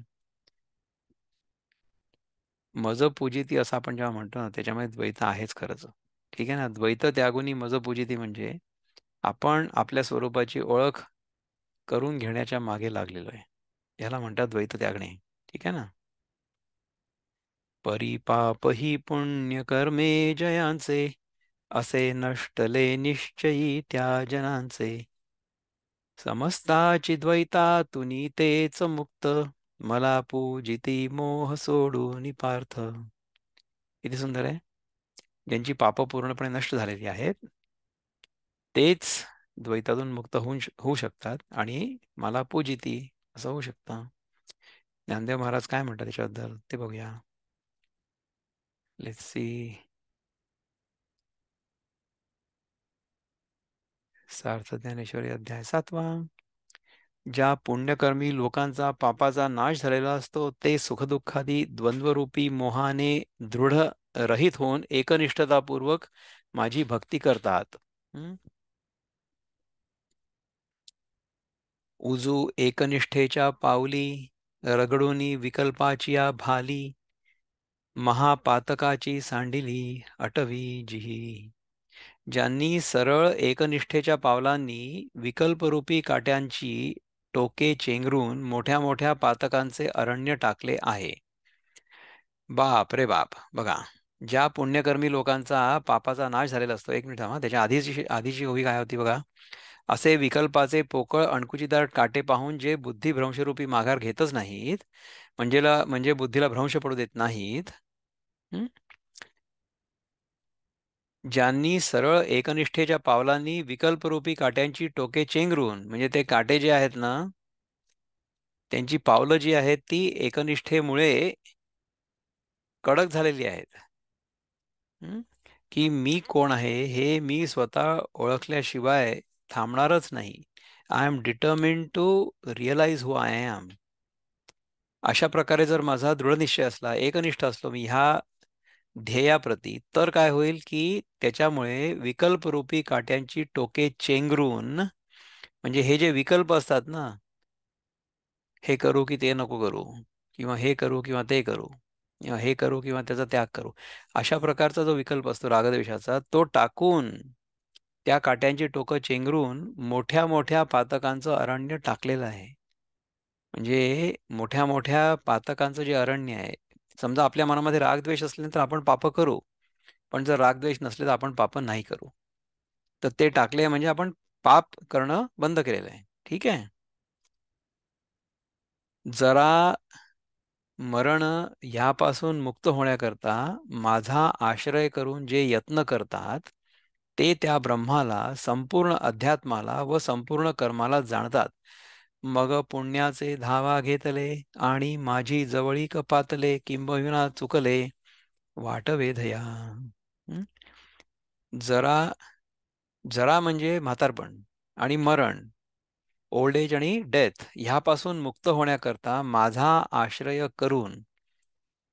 मज पूजिती असं आपण जेव्हा म्हणतो ना त्याच्यामध्ये द्वैत आहेच खरंच ठीक आहे ना द्वैत त्यागुनी मज पूजिती म्हणजे आपण आपल्या स्वरूपाची ओळख करून घेण्याच्या मागे लागलेलो आहे याला म्हणतात द्वैत त्यागणे ठीक आहे ना परिपाप ही पुण्य कर्मे जयांचे असे नष्टले निश्चयी त्या जनांचे समस्ताची द्वैता तेच मुक्त मला पूजिती मोह सोडून पार्थ किती सुंदर आहे ज्यांची पाप पूर्णपणे नष्ट झालेली आहेत तेच द्वैतातून मुक्त होऊन होऊ शकतात आणि मला पूजिती असं होऊ शकतं ज्ञानदेव महाराज काय म्हणतात त्याच्याबद्दल ते बघूया लेट्स सी सार्थ ज्ञानेश्वरी अध्याय सातवा ज्या पुण्यकर्मी लोकांचा पापाचा नाश झालेला असतो ते सुखदुःखादी द्वंद्वरूपी मोहाने दृढ रहित होऊन एकनिष्ठतापूर्वक माझी भक्ती करतात उजू एकनिष्ठेच्या पावली रगडोनी विकल्पाचिया भाली महापातकाची सांडिली अटवी जिही ज्यांनी सरळ एकनिष्ठेच्या पावलांनी विकल्परूपी काट्यांची टोके चेंगरून मोठ्या मोठ्या पातकांचे अरण्य टाकले आहे बाप रे बाप बघा ज्या पुण्यकर्मी लोकांचा पापाचा नाश झालेला असतो एक मिनिट त्याच्या आधीची आधीची ओवी काय होती बघा असे विकल्पाचे पोकळ अणकुचीदार काटे पाहून जे बुद्धी भ्रंशरूपी माघार घेतच नाहीत म्हणजे म्हणजे बुद्धीला भ्रंश पडू देत नाहीत ज्यांनी सरळ एकनिष्ठेच्या पावलांनी विकल्परूपी काट्यांची टोके चेंगरून म्हणजे ते काटे जे आहेत ना त्यांची पावलं जी आहेत ती एकनिष्ठेमुळे कडक झालेली आहेत की मी कोण आहे हे मी स्वतः ओळखल्याशिवाय थांबणारच नाही I am determine to realise who I am अशा प्रकारे जर माझा दृढनिश्चय असला एकनिष्ठ असलो मी ह्या ध्येयाप्रती तर काय होईल की त्याच्यामुळे विकल्परूपी काट्यांची टोके चेंगरून म्हणजे हे जे विकल्प असतात ना हे करू की ते नको करू किंवा हे करू किंवा ते करू हे करू किंवा त्याचा त्याग करू अशा प्रकारचा जो विकल्प असतो रागद्वेषाचा तो टाकून त्या काट्यांची टोकं चेंगरून मोठ्या मोठ्या पातकांचं अरण्य टाकलेलं आहे म्हणजे मोठ्या मोठ्या पातकांचं जे अरण्य आहे समजा आपल्या मनामध्ये रागद्वेष असले तर आपण पाप करू पण जर रागद्वेष नसले तर आपण पाप नाही करू तर ते टाकले म्हणजे आपण पाप करणं बंद केलेलं आहे ठीक आहे जरा मरण ह्यापासून मुक्त होण्याकरता माझा आश्रय करून जे यत्न करतात ते त्या ब्रह्माला संपूर्ण अध्यात्माला व संपूर्ण कर्माला जाणतात मग पुण्याचे धावा घेतले आणि माझी जवळी कपातले किंबहुना चुकले वाटवेधया धया. जरा जरा म्हणजे म्हातारपण आणि मरण ओल्ड एज आणि डेथ ह्यापासून मुक्त होण्याकरता माझा आश्रय करून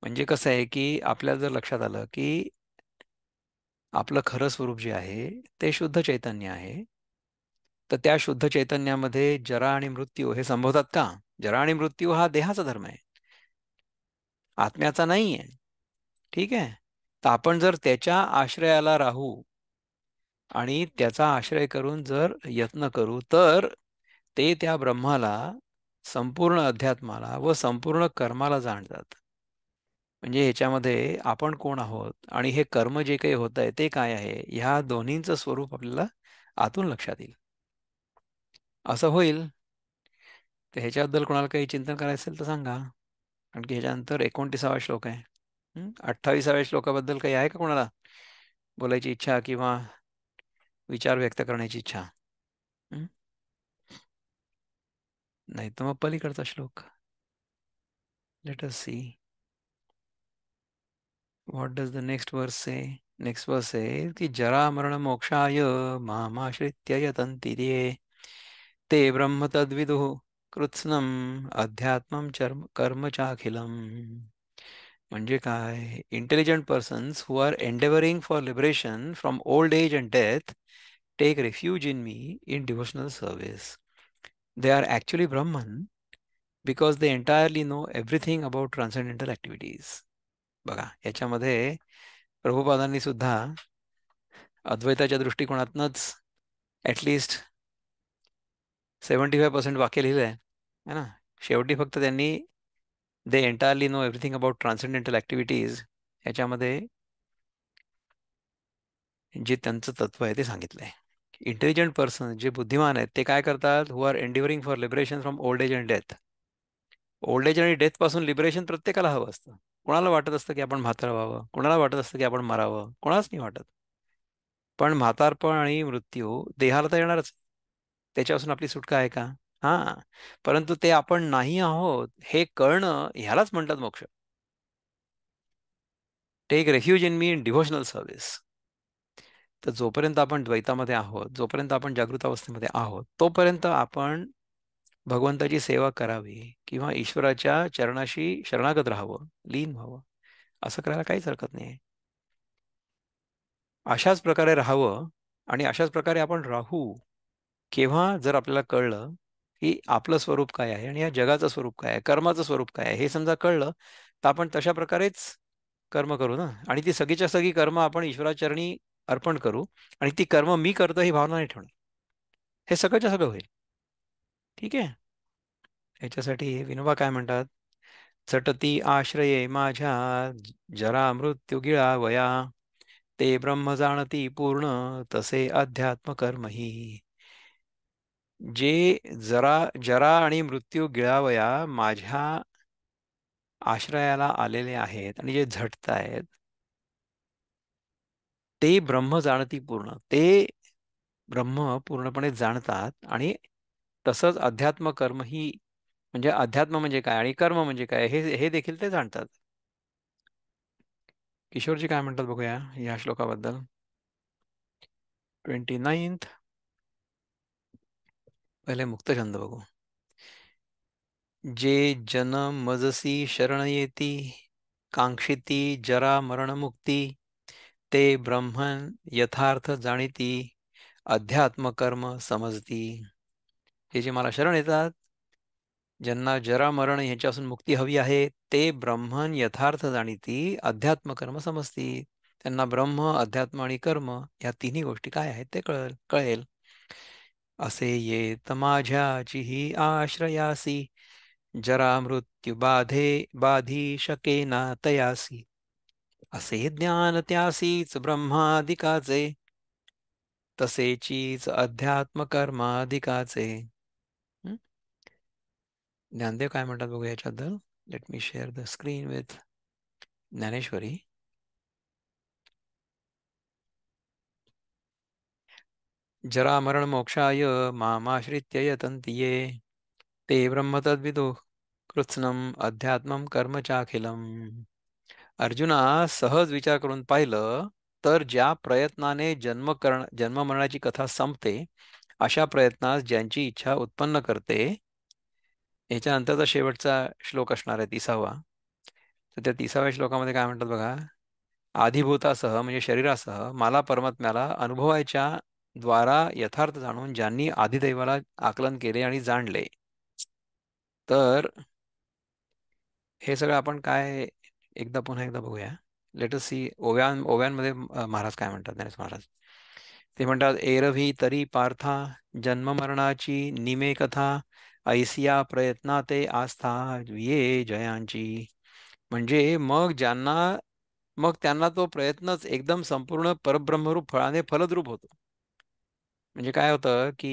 म्हणजे कसं आहे की आपल्याला जर लक्षात आलं की आपलं खरं स्वरूप जे आहे ते शुद्ध चैतन्य आहे तर त्या शुद्ध चैतन्यामध्ये जरा आणि मृत्यू हे संभवतात का जरा आणि मृत्यू हा देहाचा धर्म आहे आत्म्याचा नाही आहे ठीक आहे तर आपण जर त्याच्या आश्रयाला राहू आणि त्याचा आश्रय करून जर यत्न करू तर ते त्या ब्रह्माला संपूर्ण अध्यात्माला व संपूर्ण कर्माला जाणतात म्हणजे ह्याच्यामध्ये आपण कोण आहोत आणि हे कर्म जे काही होत आहे ते काय आहे ह्या दोन्हींचं स्वरूप आपल्याला आतून लक्षात येईल असं होईल तर ह्याच्याबद्दल कोणाला काही चिंतन करायचं असेल तर सांगा कारण की ह्याच्यानंतर एकोणतीसावा श्लोक आहे अठ्ठावीसाव्या श्लोकाबद्दल काही आहे का कोणाला बोलायची इच्छा किंवा विचार व्यक्त करण्याची इच्छा नाही तर मग पलीकडचा श्लोक let us see what does the next verse say next verse से की जरा मरण मोक्षाय मामाश्रित्य ते ब्रह्म तद्विदु कृत्स्नम अध्यात्मम चर्म कर्मचाखिलम म्हणजे काय intelligent persons who are endeavouring for liberation from old age and death take refuge in me in devotional service they are actually Brahman because they entirely know everything about transcendental activities बघा याच्यामध्ये प्रभुपादांनी सुद्धा अद्वैताच्या दृष्टिकोनातनंच at least seventy five percent वाक्य लिहिलं आहे है ना शेवटी फक्त त्यांनी they entirely know everything about transcendental activities याच्यामध्ये जे त्यांचं तत्व आहे ते सांगितलं आहे इंटेलिजंट पर्सन जे बुद्धिमान आहेत ते काय करतात who are enduring for liberation from old age and death old age आणि पासून लिबरेशन प्रत्येकाला हवं असतं कोणाला वाटत असतं की आपण म्हातारा व्हावं कोणाला वाटत असतं की आपण मरावं कोणाच नाही वाटत पण म्हातारपण आणि मृत्यू देहाला तर येणारच त्याच्यापासून आपली सुटका आहे का हां परंतु ते आपण नाही आहोत हे कळणं ह्यालाच म्हणतात मोक्ष take refuge in me in devotional service तर जोपर्यंत आपण द्वैतामध्ये आहोत जोपर्यंत आपण जागृतावस्थेमध्ये आहोत तोपर्यंत आपण भगवंताची सेवा करावी किंवा ईश्वराच्या चरणाशी शरणागत राहावं लीन व्हावं असं करायला काहीच हरकत नाही अशाच प्रकारे राहावं आणि अशाच प्रकारे आपण राहू केव्हा जर आपल्याला कळलं की आपलं स्वरूप काय आहे आणि या जगाचं स्वरूप काय आहे कर्माचं स्वरूप काय आहे हे समजा कळलं तर आपण तशा प्रकारेच कर्म करू ना आणि ती सगळीच्या सगळी कर्म आपण ईश्वराचरणी अर्पण करू आणि ती कर्म मी करतो ही भावना नाही ठेवणार हे सगळंच्या सगळं होईल ठीक आहे याच्यासाठी विनोबा काय म्हणतात चटती आश्रये माझ्या जरा मृत्यू गिळा वया ते ब्रह्म जाणती पूर्ण तसे अध्यात्म कर्म ही जे जरा जरा आणि मृत्यू गिळावया माझ्या आश्रयाला आलेले आहेत आणि जे झटत आहेत ते ब्रह्म जाणती पूर्ण ते ब्रह्म पूर्णपणे जाणतात आणि तसंच अध्यात्म कर्म ही म्हणजे अध्यात्म म्हणजे काय आणि कर्म म्हणजे काय हे हे देखील ते जाणतात किशोरजी काय म्हणतात बघूया या श्लोकाबद्दल ट्वेंटी नाईन्थ पहिले मुक्तछंद बघू जे जन मजसी शरण येती कांक्षिती जरा मरण मुक्ती ते ब्रह्मन यथार्थ जाणीती कर्म समजती हे जे मला शरण येतात ज्यांना जरा मरण ह्याच्यापासून मुक्ती हवी आहे ते ब्रह्मन यथार्थ जाणीती अध्यात्म कर्म समजती त्यांना ब्रह्म अध्यात्म आणि कर्म या तिन्ही गोष्टी काय आहेत ते कळेल कळेल असे येत माझ्याची ही आश्रयासी जरा मृत्यू बाधे बाधी शके ना तयासी असे ज्ञान त्यासीच ब्रह्माधिकाचे तसेचीच अध्यात्म कर्माधिकाचे ज्ञानदेव काय म्हणतात बघू याच्याबद्दल let me share the screen with Dnyaneshwari मरण मोक्षाय मामाश्रित्य यतंती ये ते ब्रह्मतद्विदो कृत्स्नम अध्यात्म कर्मचाखिलम अर्जुना सहज विचार करून पाहिलं तर ज्या प्रयत्नाने जन्म करण जन्म मरणाची कथा संपते अशा प्रयत्नास ज्यांची इच्छा उत्पन्न करते याच्यानंतरचा शेवटचा श्लोक असणार आहे तिसावा तर त्या तिसाव्या श्लोकामध्ये काय म्हणतात बघा आधिभूतासह म्हणजे शरीरासह मला परमात्म्याला अनुभवायच्या द्वारा यथार्थ जाणून ज्यांनी आधिदैवाला आकलन केले आणि जाणले तर हे सगळं आपण काय एकदा पुन्हा एकदा बघूया अस सी ओव्यां ओव्यांमध्ये महाराज काय म्हणतात ज्ञानेश महाराज ते म्हणतात एरवी तरी पार्था मरणाची निमे कथा ऐसिया प्रयत्ना ते आस्था ये जयांची म्हणजे मग ज्यांना मग त्यांना तो प्रयत्नच एकदम संपूर्ण परब्रह्मरूप फळाने फलद्रूप होतो म्हणजे काय होतं की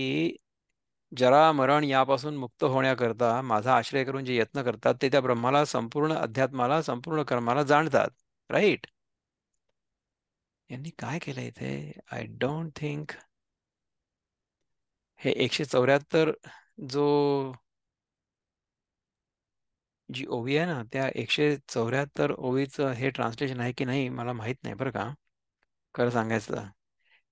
जरा मरण यापासून मुक्त होण्याकरता माझा आश्रय करून जे यत्न करतात ते त्या ब्रह्माला संपूर्ण अध्यात्माला संपूर्ण कर्माला जाणतात राईट यांनी काय केलं इथे आय डोंट थिंक हे एकशे चौऱ्याहत्तर जो जी ओवी आहे ना त्या एकशे चौऱ्याहत्तर ओवीचं हे ट्रान्सलेशन आहे की नाही मला माहित नाही बरं का खरं सांगायचं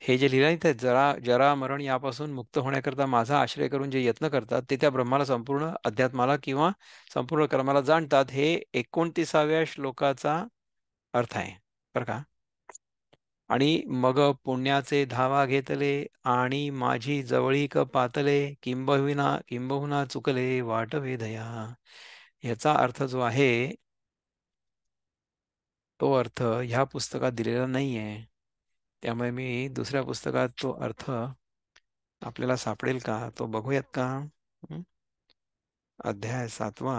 हे जे लिहिलं ते जरा जरा मरण यापासून मुक्त होण्याकरता माझा आश्रय करून जे यत्न करतात ते त्या ब्रह्माला संपूर्ण अध्यात्माला किंवा संपूर्ण कर्माला जाणतात हे एकोणतीसाव्या श्लोकाचा अर्थ आहे बर का आणि मग पुण्याचे धावा घेतले आणि माझी जवळीक पातले किंबहुना किंबहुना चुकले वाट वेधया याचा अर्थ जो आहे तो अर्थ ह्या पुस्तकात दिलेला नाहीये त्यामुळे मी दुसऱ्या पुस्तकात तो अर्थ आपल्याला सापडेल का तो बघूयात का अध्याय सातवा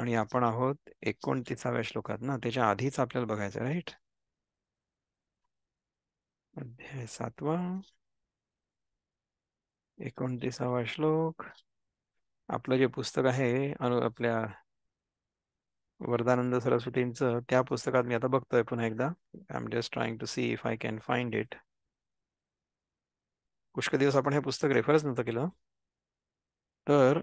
आणि आपण आहोत एकोणतीसाव्या श्लोकात ना त्याच्या आधीच आपल्याला बघायचं राईट अध्याय सातवा एकोणतीसावा श्लोक आपलं जे पुस्तक आहे अनु आपल्या वरदानंद सरस्वतींचं त्या पुस्तकात मी आता बघतोय पुन्हा एकदा I am just trying to see if I can find it पुष्क दिवस आपण हे पुस्तक रेफरच नव्हतं केलं तर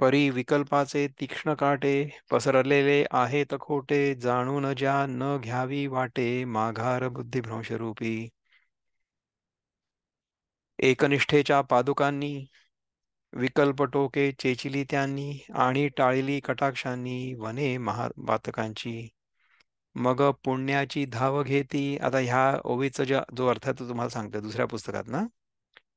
परी विकल्पाचे तीक्ष्ण काटे पसरलेले आहेत खोटे जाणून ज्या न घ्यावी वाटे माघार बुद्धिभ्रंशरूपी एकनिष्ठेच्या पादुकांनी विकल्प टोके चेचिली त्यांनी आणि टाळिली कटाक्षांनी वने बातकांची मग पुण्याची धाव घेती आता ह्या ओवीचा जो अर्थ आहे तो तुम्हाला सांगतो दुसऱ्या पुस्तकात ना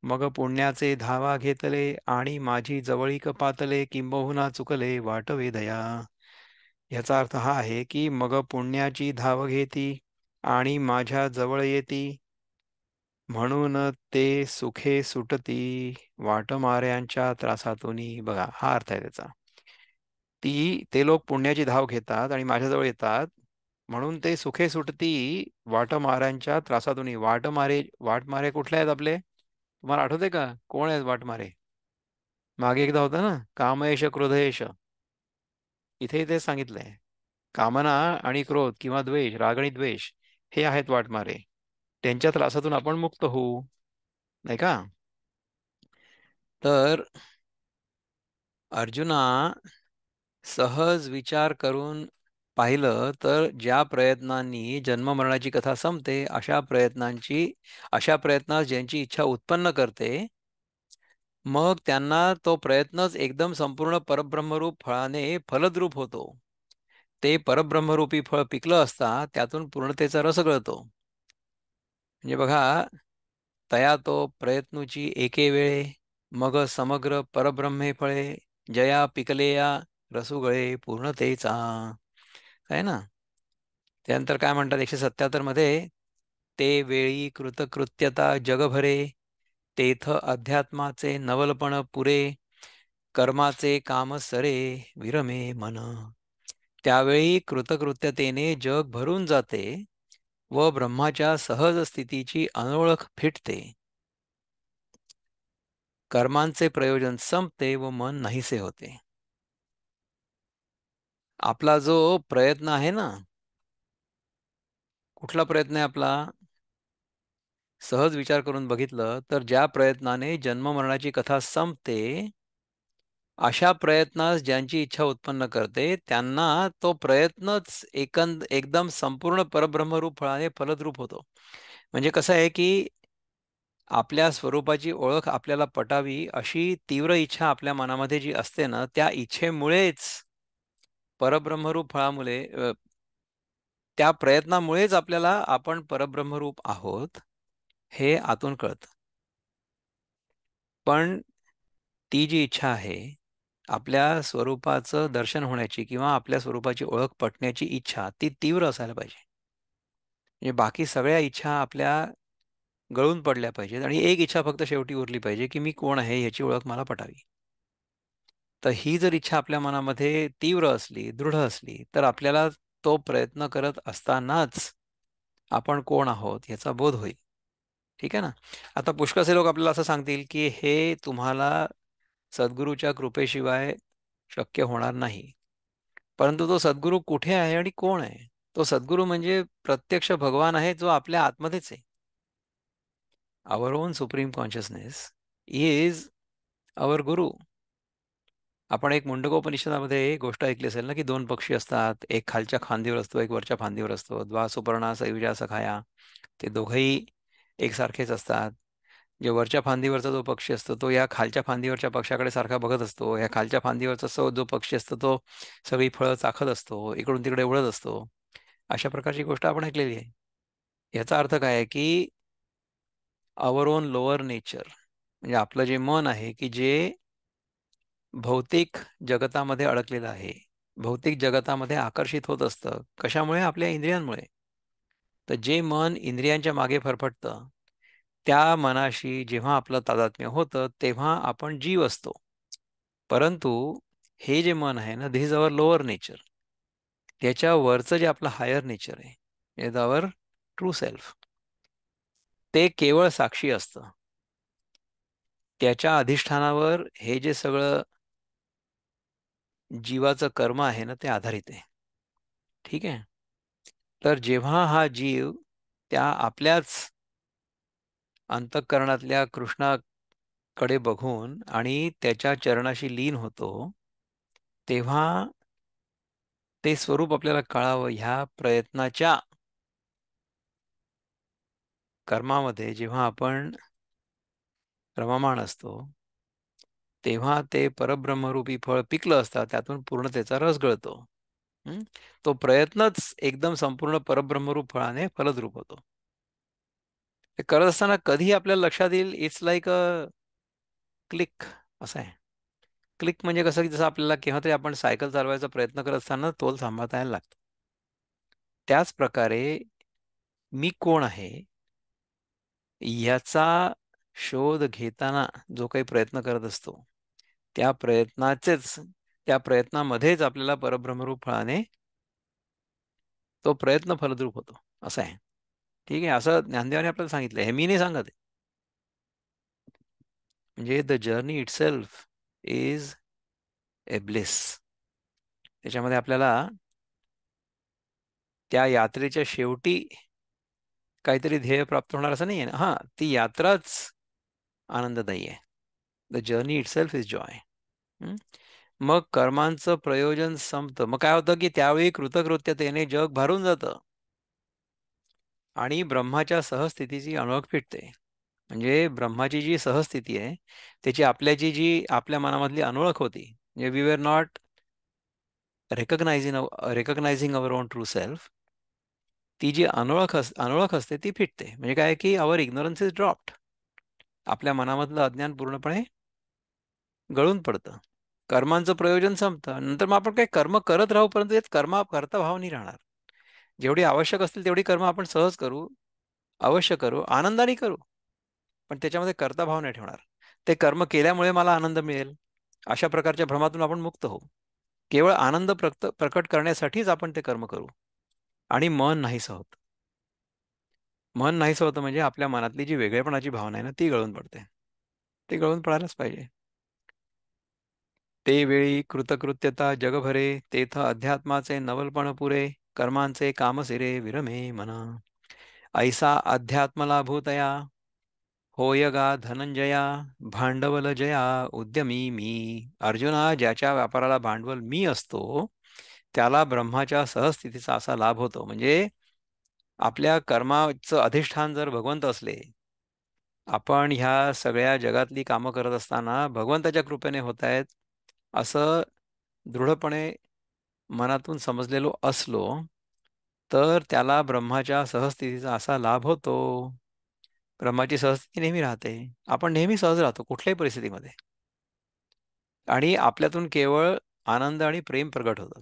मग पुण्याचे धावा घेतले आणि माझी जवळीक पातले किंबहुना चुकले वाटवे दया ह्याचा अर्थ हा आहे की मग पुण्याची धाव घेती आणि माझ्या जवळ येती म्हणून ते सुखे सुटती वाटमाऱ्यांच्या त्रासातून बघा हा अर्थ आहे त्याचा ती ते लोक पुण्याची धाव घेतात आणि माझ्याजवळ येतात म्हणून ते सुखे सुटती वाटमाऱ्यांच्या त्रासातून वाटमारे वाटमारे कुठले आहेत आपले तुम्हाला आठवते का कोण आहेत वाटमारे मागे एकदा होता ना कामयश क्रोधयश इथेही ते सांगितलंय कामना आणि क्रोध किंवा द्वेष रागणी द्वेष हे आहेत वाटमारे त्यांच्या त्रासातून आपण मुक्त होऊ नाही का तर अर्जुना सहज विचार करून पाहिलं तर ज्या प्रयत्नांनी जन्ममरणाची कथा संपते अशा प्रयत्नांची अशा प्रयत्नास ज्यांची इच्छा उत्पन्न करते मग त्यांना तो प्रयत्नच एकदम संपूर्ण परब्रह्मरूप फळाने फलद्रूप होतो ते परब्रह्मरूपी फळ पिकलं असता त्यातून पूर्णतेचा रस गळतो म्हणजे बघा तया तो प्रयत्नूची एके वेळे मग समग्र परब्रह्मे फळे जया पिकलेया रसुगळे पूर्णतेचा काय ना त्यानंतर काय म्हणतात एकशे सत्याहत्तर मध्ये ते वेळी कृतकृत्यता जगभरे तेथ अध्यात्माचे नवलपण पुरे कर्माचे काम सरे विरमे मन त्यावेळी कृतकृत्यतेने जग भरून जाते व ब्रह्माच्या सहज स्थितीची अनोळख फिटते कर्मांचे प्रयोजन संपते व मन नाहीसे होते आपला जो प्रयत्न आहे ना कुठला प्रयत्न आहे आपला सहज विचार करून बघितलं तर ज्या प्रयत्नाने जन्ममरणाची कथा संपते अशा प्रयत्नास ज्यांची इच्छा उत्पन्न करते त्यांना तो प्रयत्नच एकंद एकदम संपूर्ण परब्रह्मरूप फळाने फलद्रूप होतो म्हणजे कसं आहे की आपल्या स्वरूपाची ओळख आपल्याला पटावी अशी तीव्र इच्छा आपल्या मनामध्ये जी असते ना त्या इच्छेमुळेच परब्रह्मरूप फळामुळे त्या प्रयत्नामुळेच आपल्याला आपण परब्रह्मरूप आहोत हे आतून कळतं पण ती जी इच्छा आहे आपल्या स्वरूपाचं दर्शन होण्याची किंवा आपल्या स्वरूपाची ओळख पटण्याची इच्छा ती तीव्र असायला पाहिजे म्हणजे बाकी सगळ्या इच्छा आपल्या गळून पडल्या पाहिजेत आणि एक इच्छा फक्त शेवटी उरली पाहिजे की मी कोण आहे याची ओळख मला पटावी तर ही जर इच्छा आपल्या मनामध्ये तीव्र असली दृढ असली तर आपल्याला तो प्रयत्न करत असतानाच आपण कोण आहोत याचा बोध होईल ठीक आहे ना आता पुष्कळसे लोक आपल्याला असं सांगतील की हे तुम्हाला सद्गुरूच्या कृपेशिवाय शक्य होणार नाही परंतु तो सद्गुरू कुठे आहे आणि कोण आहे तो सद्गुरू म्हणजे प्रत्यक्ष भगवान आहे जो आपल्या आतमध्येच आहे our own supreme consciousness is our guru आपण एक मुंडकोपनिषदामध्ये गोष्ट ऐकली असेल ना की दोन पक्षी असतात एक खालच्या खांदीवर असतो एक वरच्या फांदीवर असतो द्वा सुपर्णा सैविजा सखाया ते दोघही एकसारखेच असतात जे वरच्या फांदीवरचा जो पक्षी असतो तो या खालच्या फांदीवरच्या पक्षाकडे सारखा बघत असतो या खालच्या फांदीवरचा सो जो पक्षी असतो तो सगळी फळं चाखत असतो इकडून तिकडे उडत असतो अशा प्रकारची गोष्ट आपण ऐकलेली आहे याचा अर्थ काय आहे की आवर ओन लोअर नेचर म्हणजे आपलं जे मन आहे की जे भौतिक जगतामध्ये अडकलेलं आहे भौतिक जगतामध्ये आकर्षित होत असतं कशामुळे आपल्या इंद्रियांमुळे तर जे मन इंद्रियांच्या मागे फरफटतं त्या मनाशी जेव्हा आपलं तादात्म्य होतं तेव्हा आपण जीव असतो परंतु हे जे मन आहे ना धीज अवर लोअर नेचर त्याच्यावरचं जे आपलं हायर नेचर आहे इज अवर ट्रू सेल्फ ते केवळ साक्षी असतं त्याच्या अधिष्ठानावर हे जे सगळं जीवाचं कर्म आहे ना ते आधारित आहे ठीक आहे तर जेव्हा हा जीव त्या आपल्याच अंतःकरणातल्या कृष्णाकडे बघून आणि त्याच्या चरणाशी लीन होतो तेव्हा ते स्वरूप आपल्याला कळावं ह्या प्रयत्नाच्या कर्मामध्ये जेव्हा आपण रममाण असतो तेव्हा ते परब्रह्मरूपी फळ पिकलं असतात त्यातून त्याचा रस गळतो तो प्रयत्नच एकदम संपूर्ण परब्रह्मरूप फळाने फलद्रूप होतो ते करत असताना कधी आपल्याला लक्षात येईल इट्स लाईक अ क्लिक असं आहे क्लिक म्हणजे कसं की जसं आपल्याला केव्हा तरी आपण सायकल चालवायचा प्रयत्न करत असताना तोल सांभाळता लागतो त्याच प्रकारे मी कोण आहे याचा शोध घेताना जो काही प्रयत्न करत असतो त्या प्रयत्नाचेच त्या प्रयत्नामध्येच आपल्याला परभ्रमरूप फळाने तो प्रयत्न फलद्रूप होतो असं आहे ठीक आहे असं ज्ञानदेवाने आपल्याला सांगितलं हे मी नाही सांगत म्हणजे the journey itself is a bliss त्याच्यामध्ये आपल्याला त्या यात्रेच्या शेवटी काहीतरी ध्येय प्राप्त होणार असं नाही आहे हां ती यात्राच आनंददायी आहे the journey itself is joy मग कर्मांचं प्रयोजन संपतं मग काय होतं की त्यावेळी कृतकृत्यतेने जग भरून जातं आणि ब्रह्माच्या सहस्थितीची अनोळख फिटते म्हणजे ब्रह्माची जी सहस्थिती आहे त्याची आपल्याची जी आपल्या मनामधली अनोळख होती म्हणजे we were not recognising recognising our own true self ती जी अनोळख अस अनोळख असते ती फिटते म्हणजे काय की अवर इग्नोरन्स इज ड्रॉप्ड आपल्या मनामधलं अज्ञान पूर्णपणे गळून पडतं कर्मांचं प्रयोजन संपतं नंतर मग आपण काही कर्म करत राहू परंतु यात कर्मा करता भाव नाही राहणार जेवढी आवश्यक असतील तेवढी कर्म आपण सहज करू अवश्य करू आनंदाने करू पण त्याच्यामध्ये करता भाव नाही ठेवणार ते कर्म केल्यामुळे मला आनंद मिळेल अशा प्रकारच्या भ्रमातून आपण मुक्त होऊ केवळ आनंद प्रक्त प्रकट करण्यासाठीच आपण ते कर्म करू आणि मन नाहीस होत मन नाहीस होतं म्हणजे आपल्या मनातली जी वेगळेपणाची भावना आहे ना ती गळून पडते ती गळून पडायलाच पाहिजे ते वेळी कृतकृत्यता जगभरे तेथ अध्यात्माचे नवलपण पुरे कर्मांचे कामसिरे विरमे मना ऐसा अध्यात्म लाभ होय होयगा धनंजया भांडवल जया उद्यमी मी अर्जुना ज्याच्या व्यापाराला भांडवल मी असतो त्याला ब्रह्माच्या सहस्थितीचा असा लाभ होतो म्हणजे आपल्या कर्माचं अधिष्ठान जर भगवंत असले आपण ह्या सगळ्या जगातली कामं करत असताना भगवंताच्या कृपेने होत आहेत असं दृढपणे मनातून समजलेलो असलो तर त्याला ब्रह्माच्या सहस्थितीचा असा लाभ होतो ब्रह्माची सहस्थिती नेहमी राहते आपण नेहमी सहज राहतो कुठल्याही परिस्थितीमध्ये आणि आपल्यातून केवळ आनंद आणि प्रेम प्रगट होतं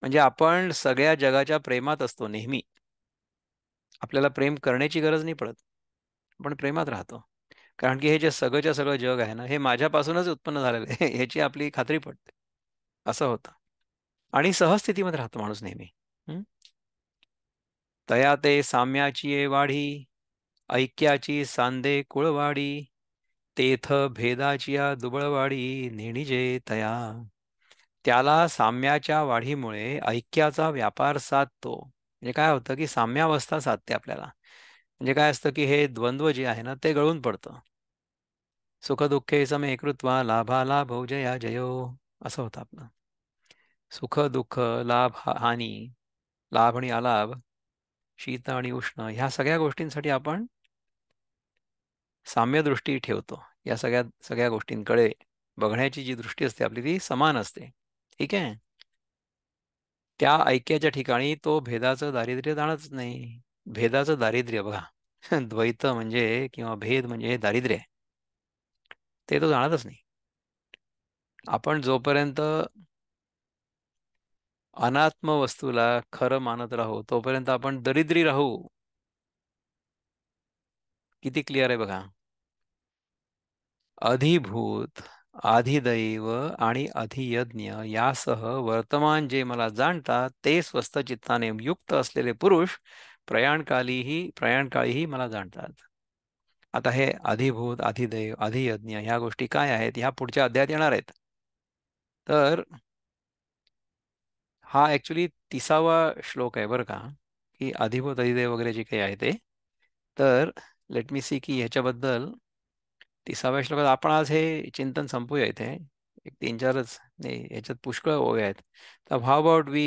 म्हणजे आपण सगळ्या जगाच्या प्रेमात असतो नेहमी आपल्याला प्रेम करण्याची गरज नाही पडत आपण प्रेमात राहतो कारण की हे जे सगळंच्या सगळं जग आहे ना हे माझ्यापासूनच उत्पन्न झालेलं आहे ह्याची [laughs] आपली खात्री पडते असं होता आणि सहस्थितीमध्ये राहतो माणूस नेहमी तया ते साम्याची वाढी ऐक्याची सांदे कुळवाडी तेथ भेदाची दुबळवाडी नेणीजे तया त्याला साम्याच्या वाढीमुळे ऐक्याचा व्यापार साधतो म्हणजे काय होतं की साम्यावस्था साधते आपल्याला म्हणजे काय असतं की हे द्वंद्व जे आहे ना ते गळून पडतं सुखदुःखे समे कृत्वा लाभा लाभो जया जयो असं होतं आपलं सुख दुःख लाभ हानी लाभ आणि अलाभ शीत आणि उष्ण ह्या सगळ्या गोष्टींसाठी आपण साम्य दृष्टी ठेवतो या सगळ्या सगळ्या गोष्टींकडे बघण्याची जी दृष्टी असते आपली ती समान असते ठीक आहे त्या ऐक्याच्या ठिकाणी तो भेदाचं दारिद्र्य जाणतच नाही भेदाचं दारिद्र्य बघा [laughs] द्वैत म्हणजे किंवा भेद म्हणजे दारिद्र्य ते तो जाणतच नाही आपण जोपर्यंत अनात्म वस्तूला खरं मानत राहू तोपर्यंत आपण दरिद्री राहू किती क्लिअर आहे बघा अधिभूत अधिदैव आणि अधियज्ञ यासह वर्तमान जे मला जाणतात ते स्वस्थ चित्ताने युक्त असलेले पुरुष प्रयाणकालीही प्रयाणकाळीही मला जाणतात आता हे अधिभूत अधिदैव अधियज्ञ ह्या गोष्टी काय आहेत ह्या पुढच्या अध्यायात येणार आहेत तर हा ॲक्च्युली तिसावा श्लोक आहे बरं का की अधिभूत अधिदेव वगैरे जे काही आहे ते तर लेट मी सी की ह्याच्याबद्दल तिसाव्या श्लोकात आपण आज हे चिंतन संपूया इथे एक तीन चारच नाही ह्याच्यात पुष्कळ ओव्या आहेत तर how about we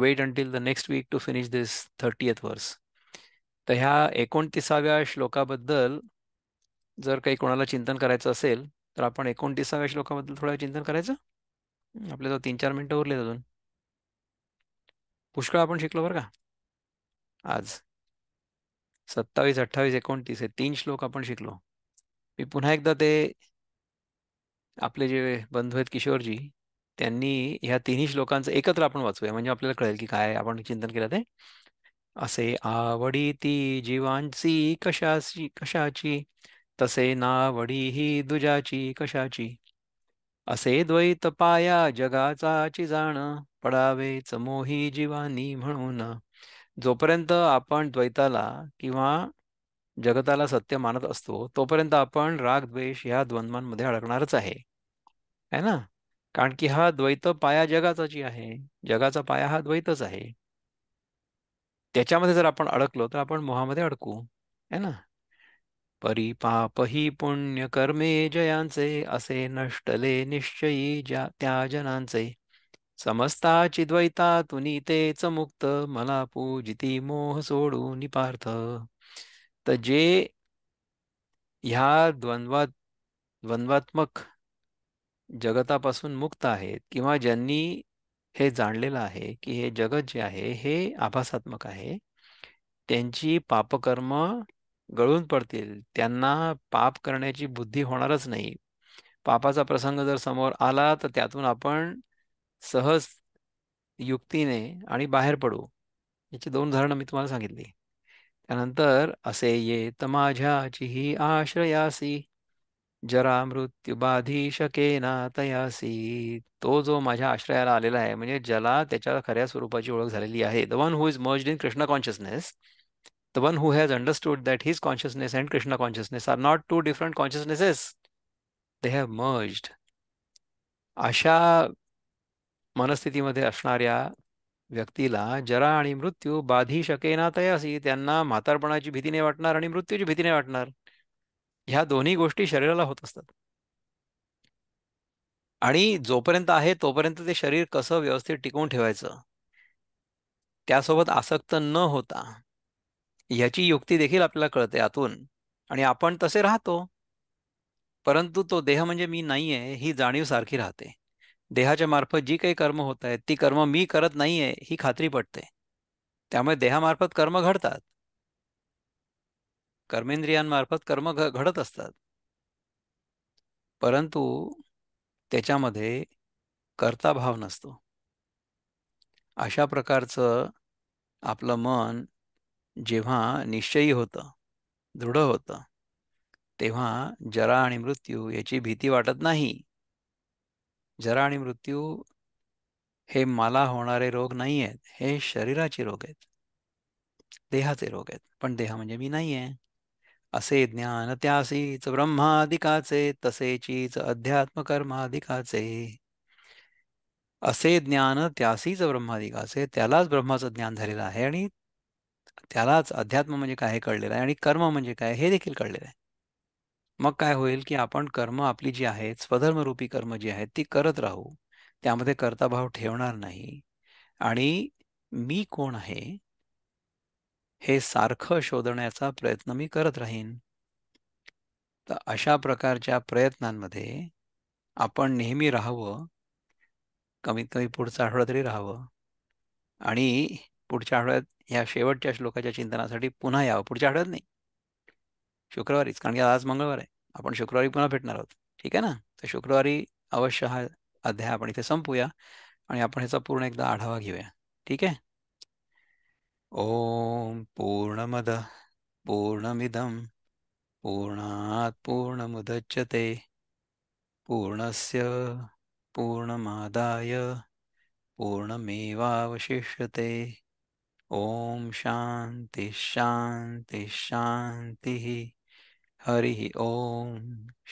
wait until the next week to finish this thirty eighth verse तर ह्या एकोणतीसाव्या श्लोकाबद्दल जर काही कोणाला चिंतन करायचं असेल तर आपण एकोणतीसाव्या श्लोकाबद्दल थोडं चिंतन करायचं जवळ तीन चार मिनटं उरले अजून पुष्कळ आपण शिकलो बरं का आज सत्तावीस अठ्ठावीस एकोणतीस हे तीन श्लोक आपण शिकलो मी पुन्हा एकदा ते आपले जे बंधू आहेत किशोरजी त्यांनी ह्या तिन्ही श्लोकांचं एकत्र आपण वाचूया म्हणजे आपल्याला कळेल की काय आपण चिंतन केलं ते असे आवडी ती जीवांची कशाची कशाची तसे नावडी ही दुजाची कशाची असे द्वैत पाया जगाचाची जाण पडावे चमोही जीवानी म्हणून जोपर्यंत आपण द्वैताला किंवा जगताला सत्य मानत असतो तोपर्यंत आपण राग द्वेष ह्या द्वंद्वांमध्ये अडकणारच आहे है ना कारण की हा द्वैत पाया जगाचा जी आहे जगाचा पाया हा द्वैतच आहे त्याच्यामध्ये जर आपण अडकलो तर आपण मोहामध्ये अडकू है ना ही पुण्य कर्मे जयांचे असे नष्टले निश्चयी ज्या त्या जनांचे समस्ताची तुनी तेच मुक्त मला पूजिती मोह सोडू निपार्थ तर जे ह्या द्वंद्वात द्वंद्वात्मक जगतापासून मुक्त आहेत किंवा ज्यांनी हे जाणलेलं आहे की हे जगत जे आहे हे आभासात्मक आहे त्यांची पापकर्म गळून पडतील त्यांना पाप करण्याची बुद्धी होणारच नाही पापाचा प्रसंग जर समोर आला तर त्यातून आपण सहज युक्तीने आणि बाहेर पडू याची दोन धारणं मी तुम्हाला सांगितली त्यानंतर असे येत माझ्याची ही आश्रयासी जरा मृत्यू बाधी शकेना तयासी तो जो माझ्या आश्रयाला आलेला आहे म्हणजे ज्याला त्याच्या खऱ्या स्वरूपाची ओळख झालेली आहे the one who is merge in Krishna consciousness the one who has understood that his consciousness and Krishna consciousness are not two different consciousnesses, they have merged. अशा मनस्थितीमध्ये असणाऱ्या व्यक्तीला जरा आणि मृत्यू बाधी शकेना तयासी त्यांना म्हातारपणाची नाही वाटणार आणि मृत्यूची भीती नाही वाटणार ह्या दोन्ही गोष्टी शरीराला होत असतात आणि जोपर्यंत आहे तोपर्यंत ते शरीर कसं व्यवस्थित टिकवून ठेवायचं त्यासोबत आसक्त न होता याची युक्ती देखील आपल्याला कळते आतून आणि आपण तसे राहतो परंतु तो देह म्हणजे मी नाही आहे ही जाणीव सारखी राहते देहाच्या मार्फत जी काही कर्म होत आहेत ती कर्म मी करत नाहीये ही खात्री पडते त्यामुळे देहामार्फत कर्म घडतात कर्मेंद्रियांमार्फत कर्म घडत असतात परंतु त्याच्यामध्ये कर्ता भाव नसतो अशा प्रकारचं आपलं मन जेव्हा निश्चयी होतं दृढ होत तेव्हा जरा आणि मृत्यू याची भीती वाटत नाही जरा आणि मृत्यू हे मला होणारे रोग नाही आहेत हे शरीराचे रोग आहेत देहाचे रोग आहेत पण देह म्हणजे मी नाही आहे असे ज्ञान त्यासीच ब्रह्माधिकाचे तसेचीच अध्यात्म कर्माधिकाचे असे ज्ञान त्यासीच ब्रह्माधिकाचे त्यालाच ब्रह्माचं ज्ञान झालेलं आहे आणि त्यालाच अध्यात्म म्हणजे काय हे कळलेलं आहे आणि कर्म म्हणजे काय हे देखील कळलेलं आहे मग काय होईल की आपण कर्म आपली जी आहेत स्वधर्मरूपी कर्म जी आहेत ती करत राहू त्यामध्ये कर्ताभाव ठेवणार नाही आणि मी कोण आहे हे सारखं शोधण्याचा प्रयत्न मी करत राहीन तर अशा प्रकारच्या प्रयत्नांमध्ये आपण नेहमी राहावं कमीत कमी पुढचा आठवडा तरी राहावं आणि पुढच्या आठवड्यात या शेवटच्या श्लोकाच्या चिंतनासाठी पुन्हा यावं पुढच्या आठवत नाही शुक्रवारीच कारण की आज मंगळवार आहे आपण शुक्रवारी पुन्हा भेटणार आहोत ठीक आहे ना तर शुक्रवारी अवश्य हा अध्याय आपण इथे संपूया आणि आपण ह्याचा पूर्ण एकदा आढावा घेऊया ठीक आहे ओम पूर्णमद पूर्णमिदम पूर्णात पूर्णमुदच्यते पूर्णस्य पूर्णमादाय पूर्णमेवावशिष्यते ओम शांती शांती शांती हरि ओम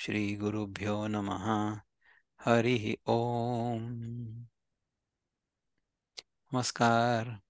श्री गुरुभ्यो नम हरि ओम नमस्कार